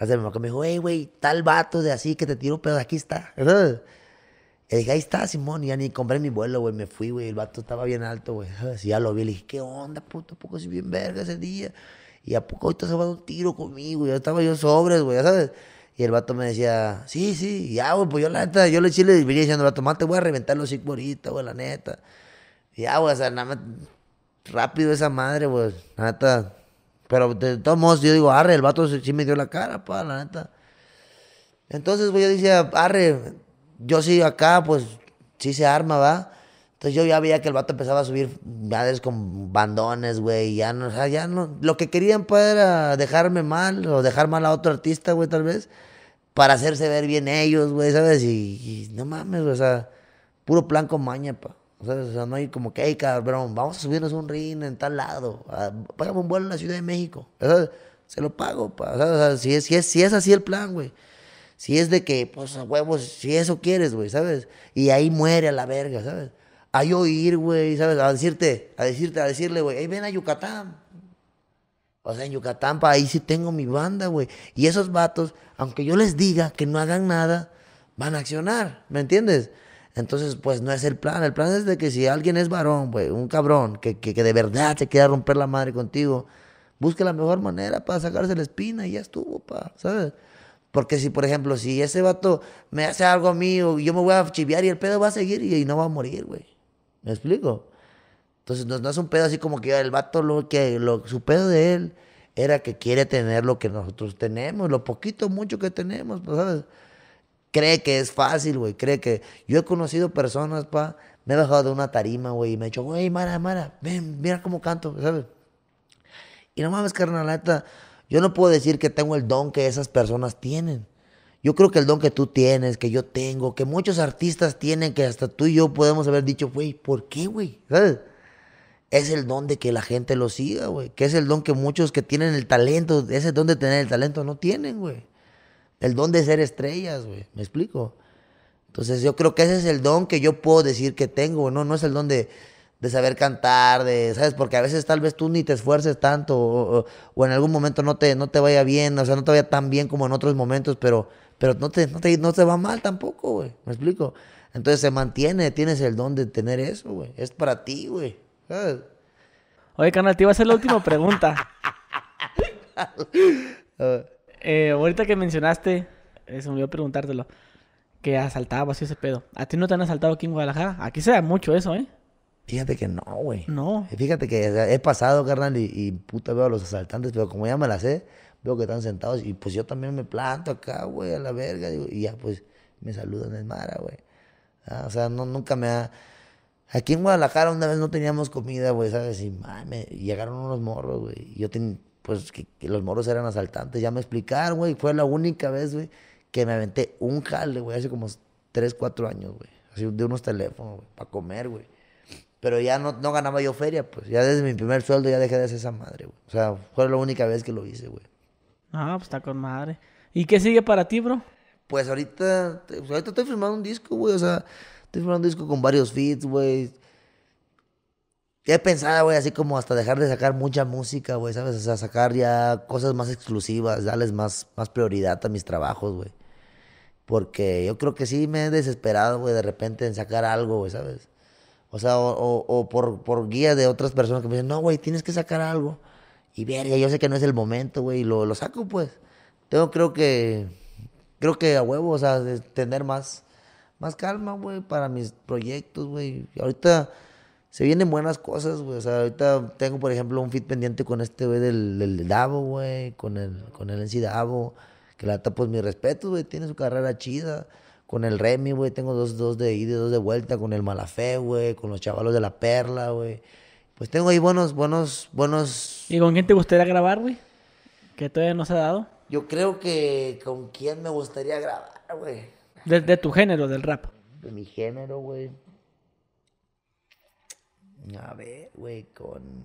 Hasta mi mamá me dijo, hey, güey, tal vato de así que te tiro pero aquí está. ¿Sabes? Y dije, ahí está, Simón. Y ya ni compré mi vuelo, güey. Me fui, güey. El vato estaba bien alto, güey. Así ya lo vi. Le dije, ¿qué onda, puto? ¿A poco si bien verga ese día? Y a poco ahorita se va a dar un tiro conmigo. Ya estaba yo sobres, güey, ya ¿sabes? Y el vato me decía, sí, sí, ya, güey, pues yo la neta, yo le eché le venía diciendo, vato, voy a reventar los cinco ahorita, güey, la neta. Y ya, güey, o sea, nada más rápido esa madre, güey, la neta, pero de todos modos, yo digo, arre, el vato sí me dio la cara, pa, la neta. Entonces, güey, yo decía, arre, yo sí acá, pues sí se arma, va. Entonces yo ya veía que el vato empezaba a subir madres con bandones, güey, ya no, o sea, ya no. Lo que querían, pa' pues, era dejarme mal o dejar mal a otro artista, güey, tal vez, para hacerse ver bien ellos, güey, ¿sabes? Y, no mames, güey, o sea, puro plan con maña, pa. O sea, no hay como que, hey, cabrón, vamos a subirnos un ring en tal lado. Págame un vuelo a la Ciudad de México. Se lo pago. O sea, si, es, si, es, si es así el plan, güey. Si es de que, pues, a huevos, si eso quieres, güey, ¿sabes? Y ahí muere a la verga, ¿sabes? hay yo güey, ¿sabes? A decirte, a decirte, a decirle, güey, ven a Yucatán. O sea, en Yucatán, pa, ahí sí tengo mi banda, güey. Y esos vatos, aunque yo les diga que no hagan nada, van a accionar, ¿me entiendes? Entonces, pues no es el plan. El plan es de que si alguien es varón, güey, un cabrón, que, de verdad se quiera romper la madre contigo, busque la mejor manera para sacarse la espina y ya estuvo, pa, ¿sabes? Porque si, por ejemplo, si ese vato me hace algo a mí, o yo me voy a chiviar y el pedo va a seguir y, no va a morir, güey. ¿Me explico? Entonces, no, es un pedo así como que el vato, lo que su pedo de él era que quiere tener lo que nosotros tenemos, lo poquito, mucho que tenemos, ¿sabes? cree que es fácil, güey. Cree que. Yo he conocido personas, pa. Me he bajado de una tarima, güey, y me he dicho, güey, Mara, Mara, ven, mira cómo canto, ¿sabes? Y no mames, carnalata, yo no puedo decir que tengo el don que esas personas tienen. Yo creo que el don que tú tienes, que yo tengo, que muchos artistas tienen, que hasta tú y yo podemos haber dicho, güey, ¿por qué, güey? ¿Sabes? Es el don de que la gente lo siga, güey. Que es el don que muchos que tienen el talento, ese don de tener el talento no tienen, güey. El don de ser estrellas, güey. ¿Me explico? Entonces yo creo que ese es el don que yo puedo decir que tengo, ¿no? No es el don de, saber cantar, de, ¿sabes? Porque a veces tal vez tú ni te esfuerces tanto o, en algún momento no te, no te vaya bien, o sea, no te vaya tan bien como en otros momentos, pero, pero no, te, no, te, no va mal tampoco, güey. ¿Me explico? Entonces se mantiene, tienes el don de tener eso, güey. Es para ti, güey. Oye, canal, te iba a hacer la última pregunta. eh, ahorita que mencionaste, eh, se me a preguntártelo, que asaltaba así ese pedo. ¿A ti no te han asaltado aquí en Guadalajara? Aquí se da mucho eso, ¿eh? Fíjate que no, güey. No. Eh, fíjate que he pasado, carnal, y, puta veo a los asaltantes, pero como ya me las sé, veo que están sentados y pues yo también me planto acá, güey, a la verga. y ya pues me saludan en Mara, güey. Ah, o sea, no, nunca me ha... Aquí en Guadalajara una vez no teníamos comida, güey, ¿sabes? Y mame, llegaron unos morros, güey. Yo ten pues que, los moros eran asaltantes. Ya me explicaron, güey. Fue la única vez, güey, que me aventé un jale, güey, hace como 3, 4 años, güey. Así de unos teléfonos, güey, para comer, güey. Pero ya no, ganaba yo feria, pues. Ya desde mi primer sueldo ya dejé de hacer esa madre, güey. O sea, fue la única vez que lo hice, güey. Ah, pues está con madre. ¿Y qué sigue para ti, bro? Pues ahorita, ahorita estoy firmando un disco, güey. O sea, estoy firmando un disco con varios feeds, güey he pensado, güey, así como hasta dejar de sacar mucha música, güey, ¿sabes? O sea, sacar ya cosas más exclusivas, darles más, más prioridad a mis trabajos, güey. Porque yo creo que sí me he desesperado, güey, de repente en sacar algo, güey, ¿sabes? O sea, o, por, por, guía de otras personas que me dicen, no, güey, tienes que sacar algo. Y verga, yo sé que no es el momento, güey, y lo, saco, pues. Tengo, creo que, creo que a huevo, o sea, tener más, más calma, güey, para mis proyectos, güey. Ahorita se vienen buenas cosas, güey. O sea, ahorita tengo, por ejemplo, un fit pendiente con este güey del, del, Davo, güey, con el, con el NC que la tapa pues mi respeto, güey, tiene su carrera chida. Con el Remy, güey, tengo dos, dos de ida y dos de vuelta, con el Malafé, güey, con los chavalos de la Perla, güey. Pues tengo ahí buenos, buenos, buenos... ¿Y con quién te gustaría grabar, güey? Que todavía no se ha dado. Yo creo que con quién me gustaría grabar, güey. de tu género, del rap. De mi género, güey. A ver, güey, con.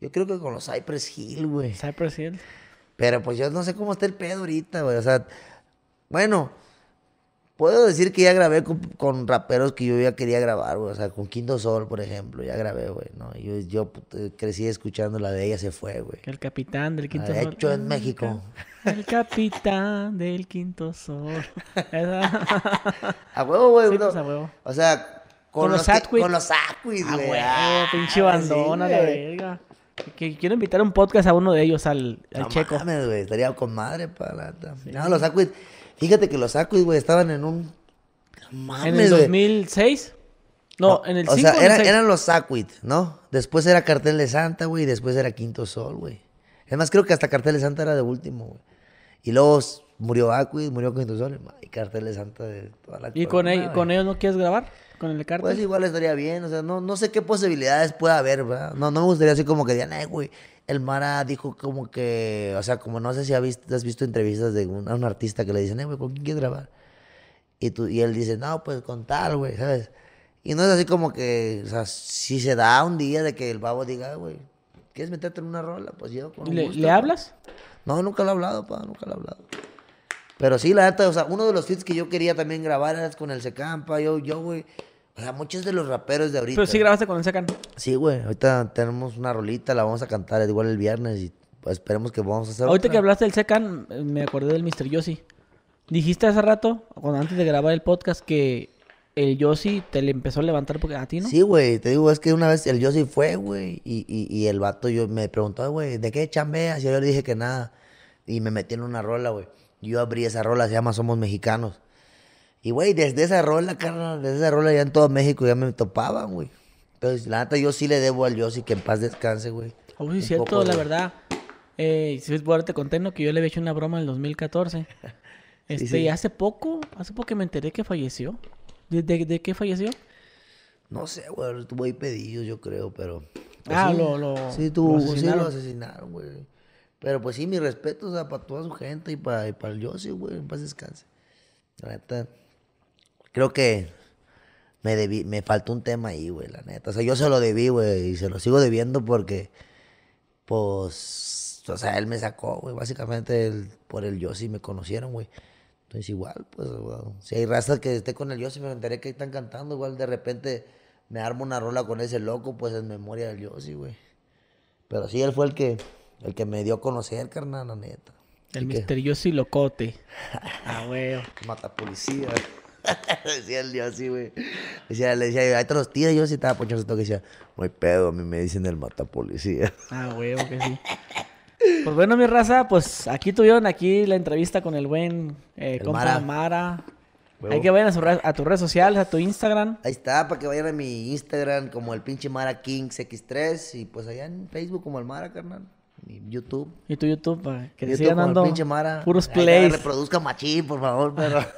Yo creo que con los Cypress Hill, güey. Cypress Hill. Pero pues yo no sé cómo está el pedo ahorita, güey. O sea, bueno, puedo decir que ya grabé con, raperos que yo ya quería grabar, güey. O sea, con Quinto Sol, por ejemplo, ya grabé, güey. ¿no? Yo, eh, crecí escuchando la de ella se fue, güey. El capitán del Quinto Sol. De hecho, en México. el capitán del Quinto Sol. a huevo, güey. Pues, o sea, con, los Satquid. Con los Satquid, ah, güey. Ah, pinche bandona, la verga. Que quiero invitar un podcast a uno de ellos, al, al no Checo. Mames, güey, estaría con madre para No, los Aquid. Fíjate que los Aquid, güey, estaban en un. Mames, ¿En el 2006? No, en el 5 O sea, eran, los Aquid, ¿no? Después era Cartel de Santa, güey, y después era Quinto Sol, güey. Es más, creo que hasta Cartel de Santa era de último, güey. Y luego murió Aquid, murió Quinto Sol, y Cartel de Santa de toda la ¿Y con ellos no quieres grabar? con el cartel. Pues igual estaría bien, o sea, no, sé qué posibilidades puede haber, ¿verdad? No, no me gustaría así como que digan, eh, güey, el Mara dijo como que, o sea, como no sé si has visto, has visto entrevistas de un, artista que le dicen, eh, güey, ¿con quién quieres grabar? Y, tú, y él dice, no, pues con tal, güey, ¿sabes? Y no es así como que, o sea, si se da un día de que el babo diga, güey, ¿quieres meterte en una rola? Pues yo con ¿Le, ¿Le hablas? No, nunca lo he hablado, pa, nunca lo he hablado. Pero sí, la neta, o sea, uno de los hits que yo quería también grabar era con el Secampa, yo, yo, güey o sea, muchos de los raperos de ahorita. Pero sí grabaste con el secan. Sí, güey. Ahorita tenemos una rolita, la vamos a cantar igual el viernes y pues, esperemos que vamos a hacer. Ahorita que hablaste del Secan, me acordé del Mr. Yossi. Dijiste hace rato, cuando antes de grabar el podcast, que el Yossi te le empezó a levantar porque a ti, ¿no? Sí, güey. Te digo, es que una vez el Yossi fue, güey. Y, el vato yo me preguntó, güey, ¿de qué chambeas? Y yo le dije que nada. Y me metí en una rola, güey. Yo abrí esa rola, se llama Somos Mexicanos. Y, güey, desde esa rola, carnal, desde esa rola ya en todo México ya me topaban, güey. Entonces, la neta, yo sí le debo al Yossi que en paz descanse, güey. Oh, Uy, es cierto, la verdad. Eh, si bueno, te contento Que yo le había hecho una broma en el 2014. Este, y hace poco, hace poco que me enteré que falleció. ¿De, qué falleció? No sé, güey, tuvo ahí pedido, yo creo, pero... Pues ah, lo, lo, sí, lo asesinaron. Sí, lo asesinaron, güey. Pero pues sí, mi respeto, o sea, para toda su gente y para, y para el Yossi, güey, en paz descanse. La neta, creo que me, me faltó un tema ahí, güey, la neta. O sea, yo se lo debí, güey, y se lo sigo debiendo porque, pues, o sea, él me sacó, güey, básicamente por el yo me conocieron, güey. Entonces, igual, pues, si hay razas que esté con el yo, me enteré que están cantando, igual de repente me armo una rola con ese loco, pues en memoria del Yossi, güey. Pero sí, él fue el que, el que me dio a conocer, carnal, la neta. El misterioso locote. ah, güey. Mata policía. decía el dios así, güey. Decía, le decía, ahí te los Y Yo sí estaba todo que decía, muy pedo, a mí me dicen el matapolicía Ah, güey que sí. Pues bueno, mi raza, pues aquí tuvieron aquí la entrevista con el buen eh, el Mara. Mara. Hay que vayan a, su a, tus redes sociales, a tu Instagram. Ahí está, para que vayan a mi Instagram como el pinche Mara Kings X3 y pues allá en Facebook como el Mara, carnal. Y YouTube. Y tu YouTube, para que te sigan dando puros plays. Reproduzca machín, por favor, Pero...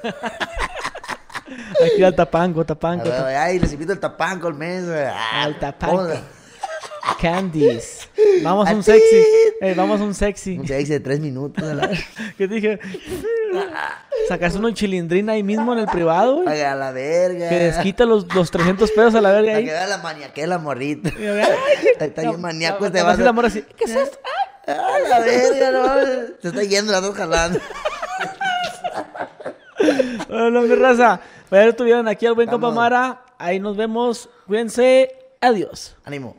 Aquí al tapango, tapango. Ay, les invito al tapango al mes. Ah, al Candies. Vamos a un sexy. Eh, vamos a un sexy. Un sexy de tres minutos. ¿Qué te dije? Sacaste una chilindrina ahí mismo en el privado, A la verga. Que les los, los 300 pesos a la verga ahí. Que la maniaquela morrita. Está bien maníaco este vaso. la así, ¿qué es eh, esto? A ah, ah, la verga, no. Se está yendo la dos jalando. Hola, mi raza. Pero pues estuvieron aquí al buen Compa Mara. Ahí nos vemos. Cuídense. Adiós. Ánimo.